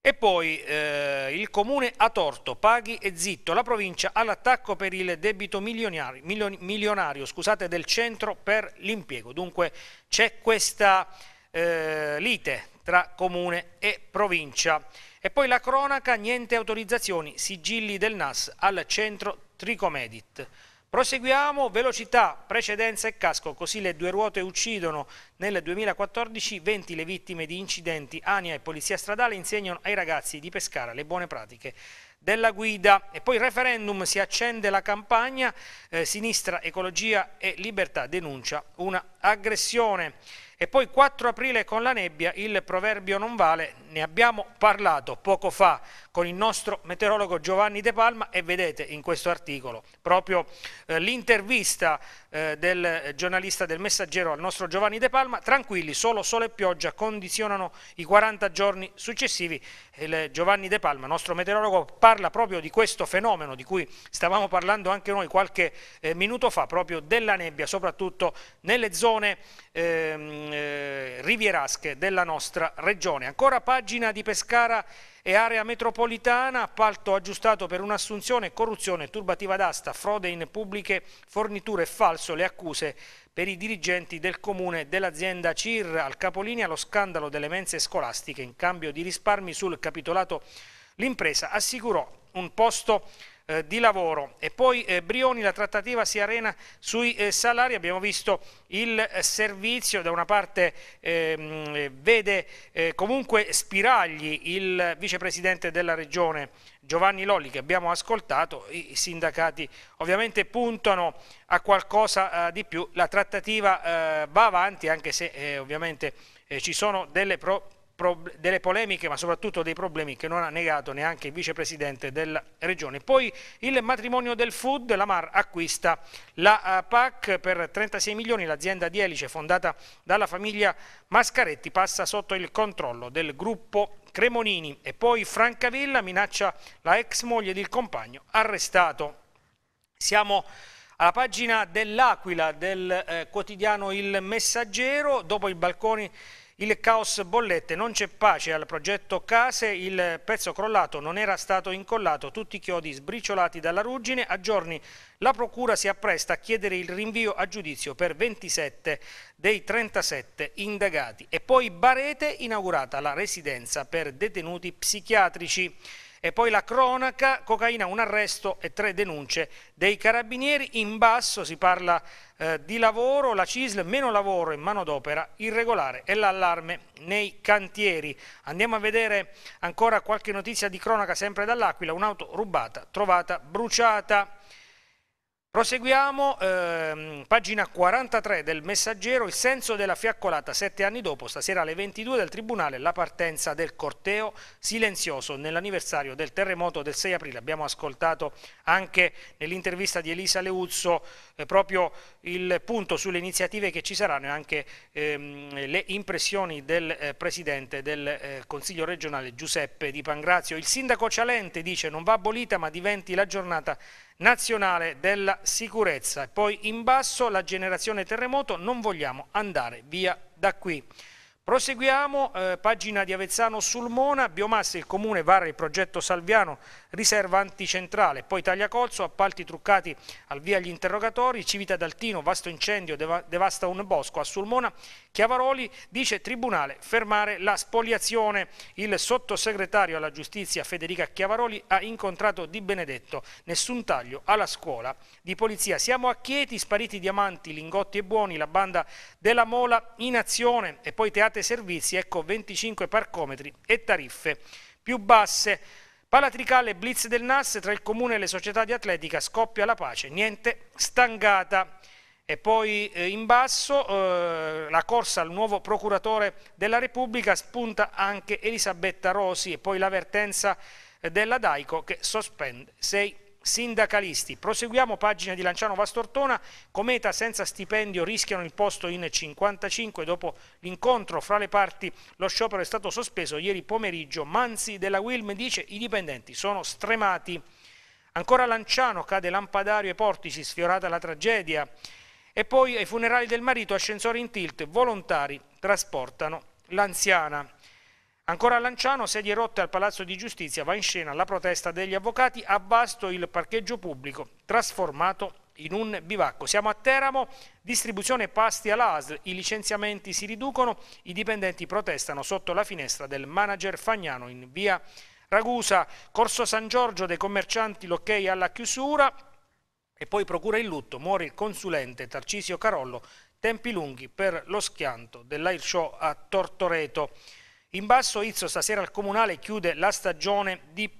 E poi eh, il comune ha torto, paghi e zitto, la provincia all'attacco per il debito milionario, milionario scusate, del centro per l'impiego. Dunque c'è questa eh, lite tra comune e provincia. E poi la cronaca, niente autorizzazioni, sigilli del NAS al centro Tricomedit. Proseguiamo, velocità, precedenza e casco, così le due ruote uccidono nel 2014 20 le vittime di incidenti. Ania e Polizia Stradale insegnano ai ragazzi di Pescara le buone pratiche della guida. E poi referendum, si accende la campagna, eh, sinistra, ecologia e libertà denuncia una aggressione. E poi 4 aprile con la nebbia, il proverbio non vale, ne abbiamo parlato poco fa con il nostro meteorologo Giovanni De Palma e vedete in questo articolo proprio eh, l'intervista eh, del giornalista del messaggero al nostro Giovanni De Palma, tranquilli, solo sole e pioggia condizionano i 40 giorni successivi. Il Giovanni De Palma, nostro meteorologo, parla proprio di questo fenomeno di cui stavamo parlando anche noi qualche eh, minuto fa, proprio della nebbia, soprattutto nelle zone... Ehm, Mm, eh, rivierasche della nostra regione. Ancora pagina di Pescara e area metropolitana, appalto aggiustato per un'assunzione, corruzione, turbativa d'asta, frode in pubbliche forniture falso, le accuse per i dirigenti del comune dell'azienda CIR al capolinea lo scandalo delle mense scolastiche in cambio di risparmi sul capitolato l'impresa assicurò un posto eh, di lavoro. E poi eh, Brioni, la trattativa si arena sui eh, salari, abbiamo visto il eh, servizio, da una parte ehm, vede eh, comunque spiragli il vicepresidente della regione Giovanni Lolli che abbiamo ascoltato, i sindacati ovviamente puntano a qualcosa eh, di più, la trattativa va avanti anche se ovviamente ci sono delle pro delle polemiche ma soprattutto dei problemi che non ha negato neanche il vicepresidente della regione. Poi il matrimonio del food, la Mar acquista la eh, PAC per 36 milioni, l'azienda di Elice fondata dalla famiglia Mascaretti passa sotto il controllo del gruppo Cremonini e poi Francavilla minaccia la ex moglie del compagno arrestato. Siamo alla pagina dell'Aquila del eh, quotidiano Il Messaggero, dopo i balconi il caos bollette, non c'è pace al progetto Case, il pezzo crollato non era stato incollato, tutti i chiodi sbriciolati dalla ruggine, a giorni la Procura si appresta a chiedere il rinvio a giudizio per 27 dei 37 indagati. E poi Barete inaugurata la residenza per detenuti psichiatrici. E poi la cronaca, cocaina, un arresto e tre denunce dei carabinieri. In basso si parla eh, di lavoro, la CISL, meno lavoro e manodopera irregolare e l'allarme nei cantieri. Andiamo a vedere ancora qualche notizia di cronaca sempre dall'Aquila, un'auto rubata, trovata, bruciata. Proseguiamo, ehm, pagina 43 del Messaggero, il senso della fiaccolata sette anni dopo, stasera alle 22 del Tribunale, la partenza del corteo silenzioso nell'anniversario del terremoto del 6 aprile. Abbiamo ascoltato anche nell'intervista di Elisa Leuzzo eh, proprio il punto sulle iniziative che ci saranno e anche ehm, le impressioni del eh, Presidente del eh, Consiglio regionale Giuseppe Di Pangrazio. Il Sindaco Cialente dice non va abolita ma diventi la giornata nazionale della sicurezza. poi in basso la generazione terremoto, non vogliamo andare via da qui. Proseguiamo, eh, pagina di Avezzano Sulmona, biomasse, il comune vara il progetto Salviano riserva anticentrale, poi taglia colso, appalti truccati al via agli interrogatori, Civita d'Altino, vasto incendio, devasta un bosco, a Sulmona Chiavaroli dice Tribunale fermare la spoliazione. Il sottosegretario alla giustizia Federica Chiavaroli ha incontrato Di Benedetto, nessun taglio alla scuola di polizia. Siamo a Chieti, spariti diamanti, lingotti e buoni, la banda della Mola in azione e poi teate servizi, ecco 25 parcometri e tariffe più basse. Palatricale blitz del NAS tra il comune e le società di atletica scoppia la pace, niente stangata. E poi eh, in basso eh, la corsa al nuovo procuratore della Repubblica spunta anche Elisabetta Rosi e poi l'avvertenza eh, della Daico che sospende sei sindacalisti. Proseguiamo pagina di Lanciano Vastortona, Cometa senza stipendio rischiano il posto in 55 dopo l'incontro fra le parti lo sciopero è stato sospeso ieri pomeriggio. Manzi della Wilm dice i dipendenti sono stremati. Ancora Lanciano cade lampadario e portici, sfiorata la tragedia. E poi ai funerali del marito ascensore in tilt, volontari trasportano l'anziana. Ancora a Lanciano, sedie rotte al Palazzo di Giustizia, va in scena la protesta degli avvocati, a Basto il parcheggio pubblico trasformato in un bivacco. Siamo a Teramo, distribuzione pasti all'ASL, i licenziamenti si riducono, i dipendenti protestano sotto la finestra del manager Fagnano in via Ragusa, Corso San Giorgio dei commercianti, l'ok alla chiusura e poi procura in lutto, muore il consulente Tarcisio Carollo, tempi lunghi per lo schianto dell'Airshow a Tortoreto. In basso Izzo stasera al comunale chiude la stagione di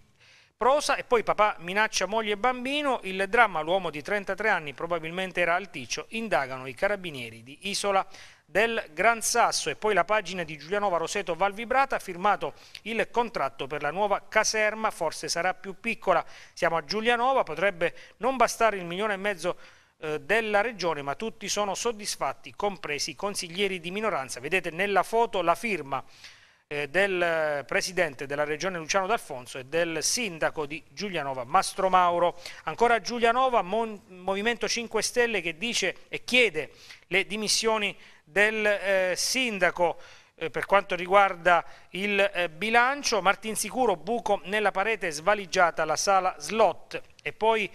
prosa e poi papà minaccia moglie e bambino, il dramma l'uomo di 33 anni probabilmente era Alticcio, indagano i carabinieri di Isola del Gran Sasso e poi la pagina di Giulianova Roseto Valvibrata ha firmato il contratto per la nuova caserma, forse sarà più piccola, siamo a Giulianova, potrebbe non bastare il milione e mezzo eh, della regione ma tutti sono soddisfatti compresi i consiglieri di minoranza vedete nella foto la firma eh, del presidente della regione Luciano D'Alfonso e del sindaco di Giulianova Mastro Mauro. Ancora Giulianova, Movimento 5 Stelle che dice e chiede le dimissioni del eh, sindaco eh, per quanto riguarda il bilancio, Martin Sicuro, buco nella parete, svaligiata la sala slot e poi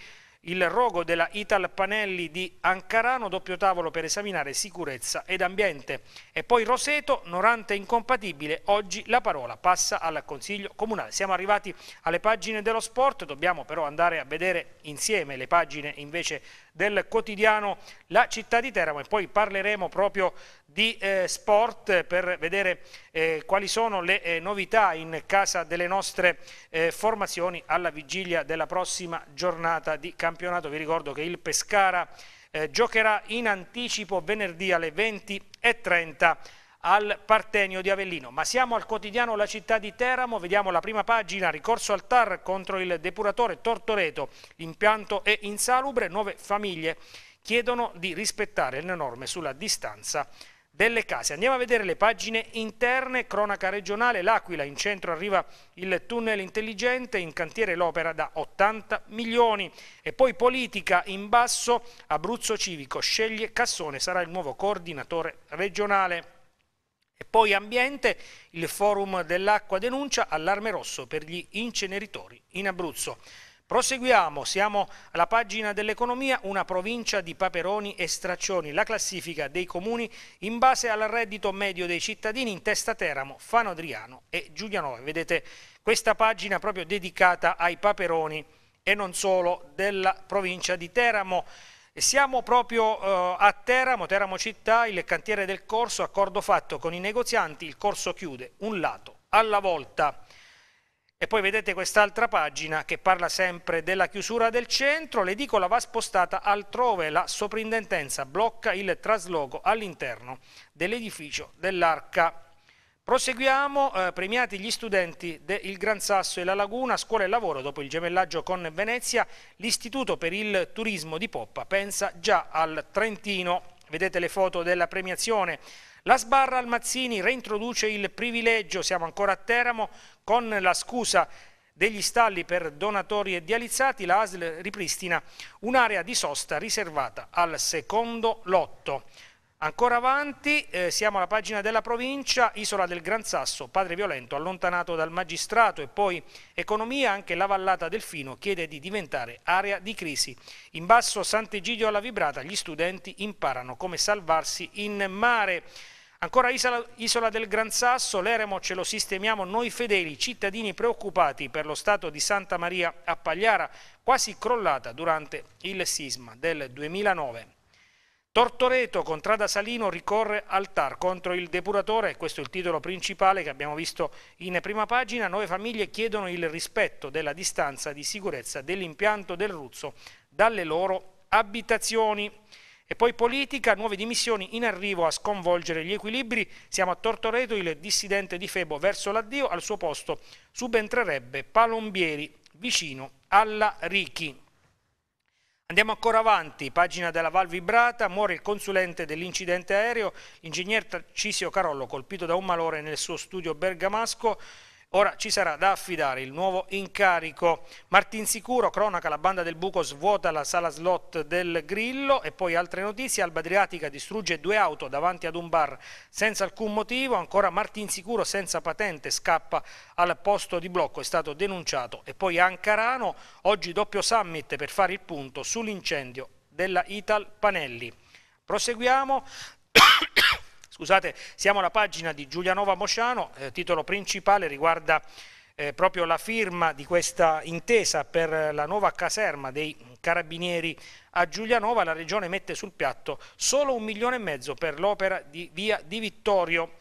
il rogo della Ital Panelli di Ancarano, doppio tavolo per esaminare sicurezza ed ambiente. E poi Roseto, Norante incompatibile, oggi la parola passa al Consiglio Comunale. Siamo arrivati alle pagine dello sport, dobbiamo però andare a vedere insieme le pagine invece del quotidiano La Città di Teramo e poi parleremo proprio di eh, sport per vedere eh, quali sono le eh, novità in casa delle nostre eh, formazioni alla vigilia della prossima giornata di campionato. Vi ricordo che il Pescara eh, giocherà in anticipo venerdì alle 20.30 al Partenio di Avellino. Ma siamo al quotidiano La città di Teramo, vediamo la prima pagina, ricorso al TAR contro il depuratore Tortoreto, l'impianto è insalubre, nuove famiglie chiedono di rispettare le norme sulla distanza delle case. Andiamo a vedere le pagine interne, cronaca regionale, l'Aquila, in centro arriva il tunnel intelligente, in cantiere l'opera da 80 milioni e poi politica in basso, Abruzzo Civico sceglie Cassone, sarà il nuovo coordinatore regionale. E poi ambiente, il forum dell'acqua denuncia allarme rosso per gli inceneritori in Abruzzo. Proseguiamo, siamo alla pagina dell'economia, una provincia di Paperoni e Straccioni, la classifica dei comuni in base al reddito medio dei cittadini in testa Teramo, Fano Adriano e Giulianove. Vedete questa pagina proprio dedicata ai Paperoni e non solo della provincia di Teramo. E siamo proprio eh, a Teramo, Teramo città, il cantiere del corso, accordo fatto con i negozianti, il corso chiude un lato alla volta. E poi vedete quest'altra pagina che parla sempre della chiusura del centro, l'edicola va spostata altrove, la soprintendenza blocca il trasloco all'interno dell'edificio dell'Arca Proseguiamo, eh, premiati gli studenti del Gran Sasso e la Laguna, scuola e lavoro, dopo il gemellaggio con Venezia, l'Istituto per il Turismo di Poppa pensa già al Trentino. Vedete le foto della premiazione. La sbarra Almazzini reintroduce il privilegio, siamo ancora a Teramo, con la scusa degli stalli per donatori e dializzati, la ASL ripristina un'area di sosta riservata al secondo lotto. Ancora avanti, eh, siamo alla pagina della provincia, Isola del Gran Sasso, padre violento allontanato dal magistrato e poi economia, anche la vallata del Fino chiede di diventare area di crisi. In basso Sant'Egidio alla Vibrata gli studenti imparano come salvarsi in mare. Ancora isola, isola del Gran Sasso, l'eremo ce lo sistemiamo noi fedeli, cittadini preoccupati per lo stato di Santa Maria a Pagliara, quasi crollata durante il sisma del 2009. Tortoreto, Contrada Salino, ricorre al TAR contro il depuratore, questo è il titolo principale che abbiamo visto in prima pagina, nove famiglie chiedono il rispetto della distanza di sicurezza dell'impianto del Ruzzo dalle loro abitazioni. E poi politica, nuove dimissioni in arrivo a sconvolgere gli equilibri, siamo a Tortoreto, il dissidente di Febo verso l'addio, al suo posto subentrerebbe Palombieri vicino alla Ricchi. Andiamo ancora avanti, pagina della Val Vibrata, muore il consulente dell'incidente aereo, l'ingegner Cisio Carollo colpito da un malore nel suo studio bergamasco, Ora ci sarà da affidare il nuovo incarico. Martin Sicuro, cronaca la banda del buco svuota la sala slot del Grillo e poi altre notizie. Alba Adriatica distrugge due auto davanti ad un bar senza alcun motivo. Ancora Martin Sicuro senza patente scappa al posto di blocco, è stato denunciato. E poi Ancarano, oggi doppio summit per fare il punto sull'incendio della Ital Panelli. Proseguiamo Scusate, siamo alla pagina di Giulianova Mosciano, eh, titolo principale riguarda eh, proprio la firma di questa intesa per la nuova caserma dei carabinieri a Giulianova. La regione mette sul piatto solo un milione e mezzo per l'opera di via di Vittorio.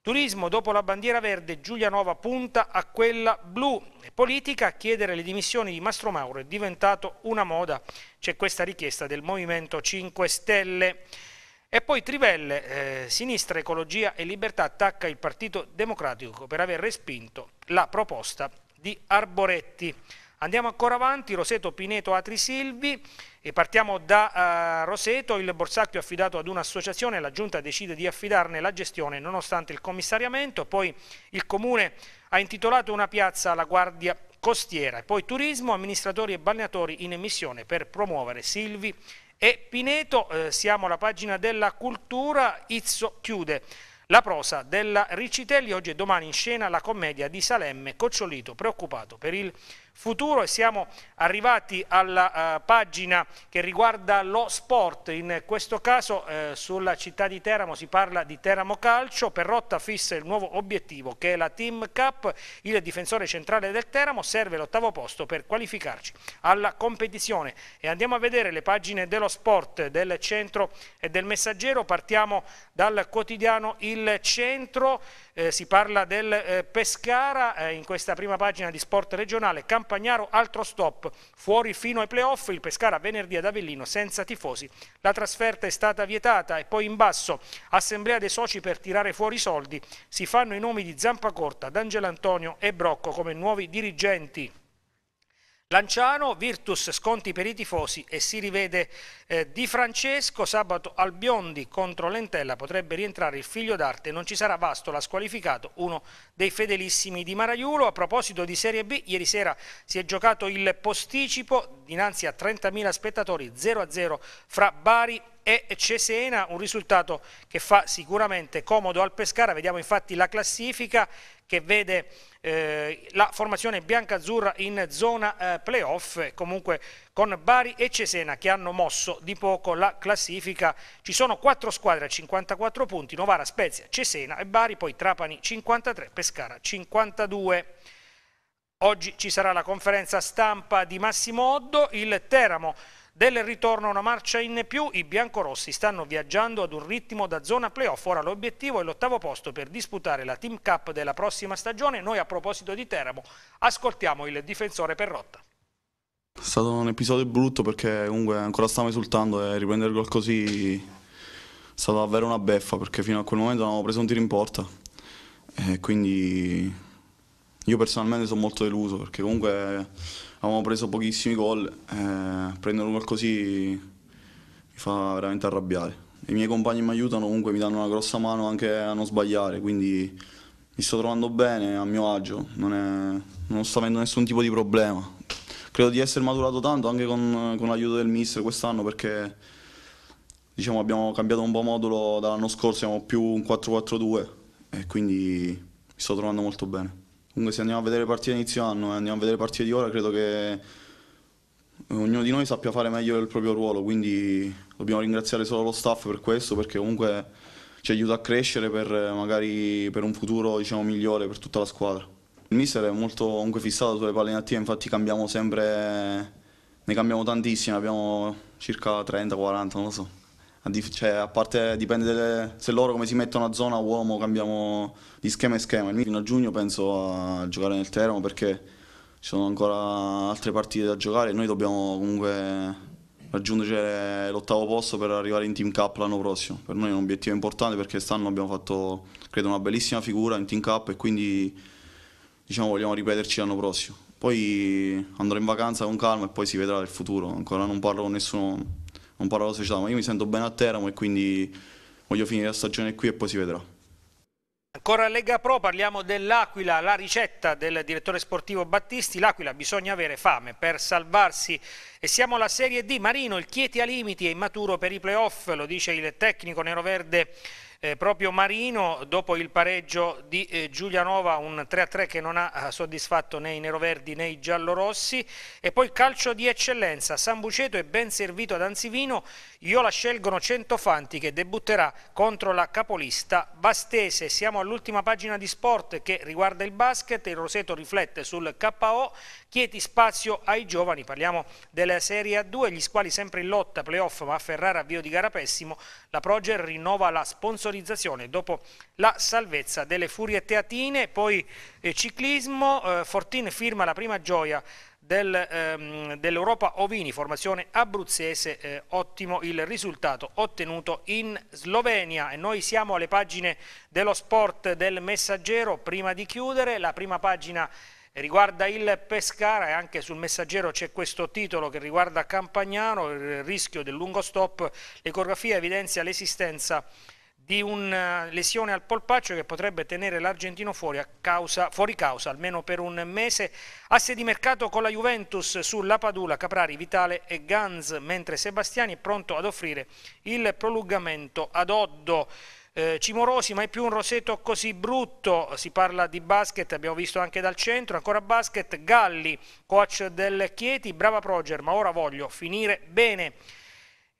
Turismo, dopo la bandiera verde, Giulianova punta a quella blu. Politica, chiedere le dimissioni di Mastro Mauro è diventato una moda. C'è questa richiesta del Movimento 5 Stelle. E poi Trivelle, eh, Sinistra, Ecologia e Libertà attacca il Partito Democratico per aver respinto la proposta di Arboretti. Andiamo ancora avanti, Roseto, Pineto, Atri, Silvi e partiamo da uh, Roseto, il borsacchio affidato ad un'associazione, la giunta decide di affidarne la gestione nonostante il commissariamento, poi il comune ha intitolato una piazza alla guardia costiera e poi turismo, amministratori e balneatori in emissione per promuovere Silvi e Pineto, eh, siamo alla pagina della cultura, Izzo chiude la prosa della Riccitelli, oggi e domani in scena la commedia di Salemme, Cocciolito, preoccupato per il futuro e siamo arrivati alla uh, pagina che riguarda lo sport, in questo caso uh, sulla città di Teramo si parla di Teramo Calcio, per rotta fissa il nuovo obiettivo che è la Team Cup, il difensore centrale del Teramo serve l'ottavo posto per qualificarci alla competizione e andiamo a vedere le pagine dello sport, del centro e del messaggero, partiamo dal quotidiano Il Centro, eh, si parla del eh, Pescara eh, in questa prima pagina di sport regionale, Campagnaro altro stop, fuori fino ai playoff, il Pescara venerdì ad Avellino senza tifosi, la trasferta è stata vietata e poi in basso assemblea dei soci per tirare fuori i soldi, si fanno i nomi di Zampacorta, D'Angelo Antonio e Brocco come nuovi dirigenti. Lanciano, Virtus sconti per i tifosi e si rivede eh, Di Francesco, sabato al Biondi contro Lentella potrebbe rientrare il figlio d'arte, non ci sarà Vastola squalificato, uno dei fedelissimi di Maraiulo. A proposito di Serie B, ieri sera si è giocato il posticipo dinanzi a 30.000 spettatori 0-0 fra Bari e Cesena, un risultato che fa sicuramente comodo al Pescara, vediamo infatti la classifica che vede eh, la formazione bianca-azzurra in zona eh, playoff, comunque con Bari e Cesena che hanno mosso di poco la classifica. Ci sono quattro squadre a 54 punti, Novara, Spezia, Cesena e Bari, poi Trapani 53, Pescara 52. Oggi ci sarà la conferenza stampa di Massimo Oddo, il Teramo del ritorno a una marcia in più, i biancorossi stanno viaggiando ad un ritmo da zona playoff. Ora l'obiettivo è l'ottavo posto per disputare la Team Cup della prossima stagione. Noi a proposito di Teramo ascoltiamo il difensore Perrotta. È stato un episodio brutto perché comunque ancora stavamo esultando e riprendere il gol così è stata davvero una beffa perché fino a quel momento non avevo preso un tiro in porta e quindi io personalmente sono molto deluso perché comunque avevamo preso pochissimi gol, eh, prendere un gol così mi fa veramente arrabbiare. I miei compagni mi aiutano, comunque mi danno una grossa mano anche a non sbagliare, quindi mi sto trovando bene, a mio agio, non, è, non sto avendo nessun tipo di problema. Credo di essere maturato tanto anche con, con l'aiuto del mister quest'anno perché diciamo, abbiamo cambiato un po' modulo dall'anno scorso, siamo più un 4-4-2 e quindi mi sto trovando molto bene. Comunque se andiamo a vedere le partite inizio anno e andiamo a vedere partite di ora, credo che eh, ognuno di noi sappia fare meglio il proprio ruolo, quindi dobbiamo ringraziare solo lo staff per questo, perché comunque ci aiuta a crescere per magari per un futuro diciamo, migliore per tutta la squadra. Il mister è molto comunque fissato sulle palline attive, infatti cambiamo sempre, ne cambiamo tantissime, abbiamo circa 30-40, non lo so cioè, a parte dipende delle, se loro come si mettono a zona uomo, cambiamo di schema e schema. Fino a giugno penso a giocare nel Teramo perché ci sono ancora altre partite da giocare e noi dobbiamo comunque raggiungere l'ottavo posto per arrivare in Team Cup l'anno prossimo. Per noi è un obiettivo importante perché quest'anno abbiamo fatto, credo, una bellissima figura in Team Cup e quindi diciamo, vogliamo ripeterci l'anno prossimo. Poi andrò in vacanza con calma e poi si vedrà il futuro. Ancora non parlo con nessuno non parlo alla società, ma io mi sento bene a Teramo e quindi voglio finire la stagione qui e poi si vedrà. Ancora Lega Pro, parliamo dell'Aquila, la ricetta del direttore sportivo Battisti, l'Aquila bisogna avere fame per salvarsi e siamo alla Serie D, Marino, il Chieti a limiti è immaturo per i playoff, lo dice il tecnico nero-verde eh, proprio Marino dopo il pareggio di eh, Giulianova, un 3-3 che non ha eh, soddisfatto né i neroverdi né i giallorossi e poi calcio di eccellenza, San Buceto è ben servito ad Anzivino io la scelgono Centofanti che debutterà contro la capolista Bastese. Siamo all'ultima pagina di sport che riguarda il basket, il Roseto riflette sul KO, Chieti spazio ai giovani, parliamo della Serie A2, gli squali sempre in lotta, playoff ma a Ferrara avvio di gara pessimo, la Proger rinnova la sponsorizzazione dopo la salvezza delle Furie Teatine, poi eh, ciclismo, eh, Fortin firma la prima gioia del, ehm, dell'Europa Ovini, formazione abruzzese, eh, ottimo il risultato ottenuto in Slovenia. E noi siamo alle pagine dello sport del Messaggero, prima di chiudere la prima pagina riguarda il Pescara e anche sul messaggero c'è questo titolo che riguarda Campagnano, il rischio del lungo stop, l'ecografia evidenzia l'esistenza di di una eh, lesione al polpaccio che potrebbe tenere l'argentino fuori causa, fuori causa almeno per un mese. Asse di mercato con la Juventus sulla Padula, Caprari, Vitale e Ganz, mentre Sebastiani è pronto ad offrire il prolungamento ad Oddo. Eh, Cimorosi, mai più un roseto così brutto, si parla di basket, abbiamo visto anche dal centro, ancora basket, Galli, coach del Chieti, brava Proger, ma ora voglio finire bene.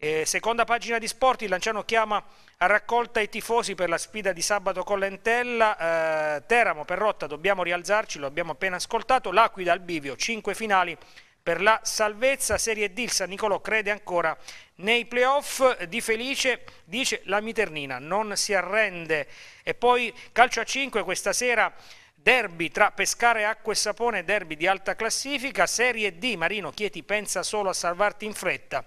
Eh, seconda pagina di sport, il Lanciano chiama a raccolta i tifosi per la sfida di sabato con l'Entella, eh, Teramo per rotta, dobbiamo rialzarci, lo abbiamo appena ascoltato, l'Aquila al bivio, 5 finali per la salvezza, Serie D, il San Nicolò crede ancora nei playoff, Di Felice dice la Miternina, non si arrende e poi calcio a 5 questa sera derby tra Pescare, Acqua e Sapone, derby di alta classifica, Serie D, Marino Chieti pensa solo a salvarti in fretta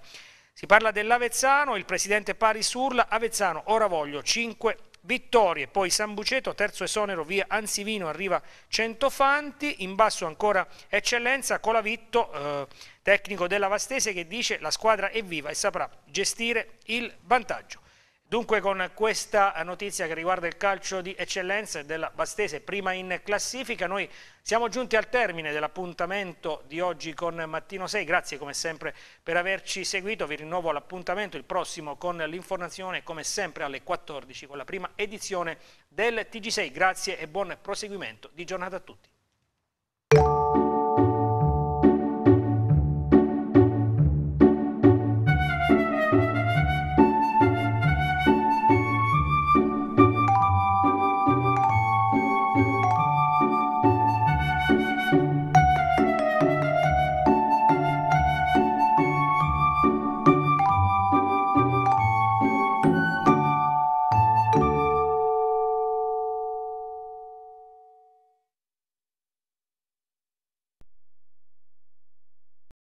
si parla dell'Avezzano, il presidente Pari Surla, Avezzano, ora voglio 5 vittorie, poi San Buceto, terzo esonero via Anzivino, arriva Centofanti, in basso ancora Eccellenza, Colavitto, eh, tecnico della Vastese che dice la squadra è viva e saprà gestire il vantaggio. Dunque con questa notizia che riguarda il calcio di eccellenza e della Bastese prima in classifica noi siamo giunti al termine dell'appuntamento di oggi con Mattino 6, grazie come sempre per averci seguito, vi rinnovo l'appuntamento il prossimo con l'informazione come sempre alle 14 con la prima edizione del TG6, grazie e buon proseguimento di giornata a tutti.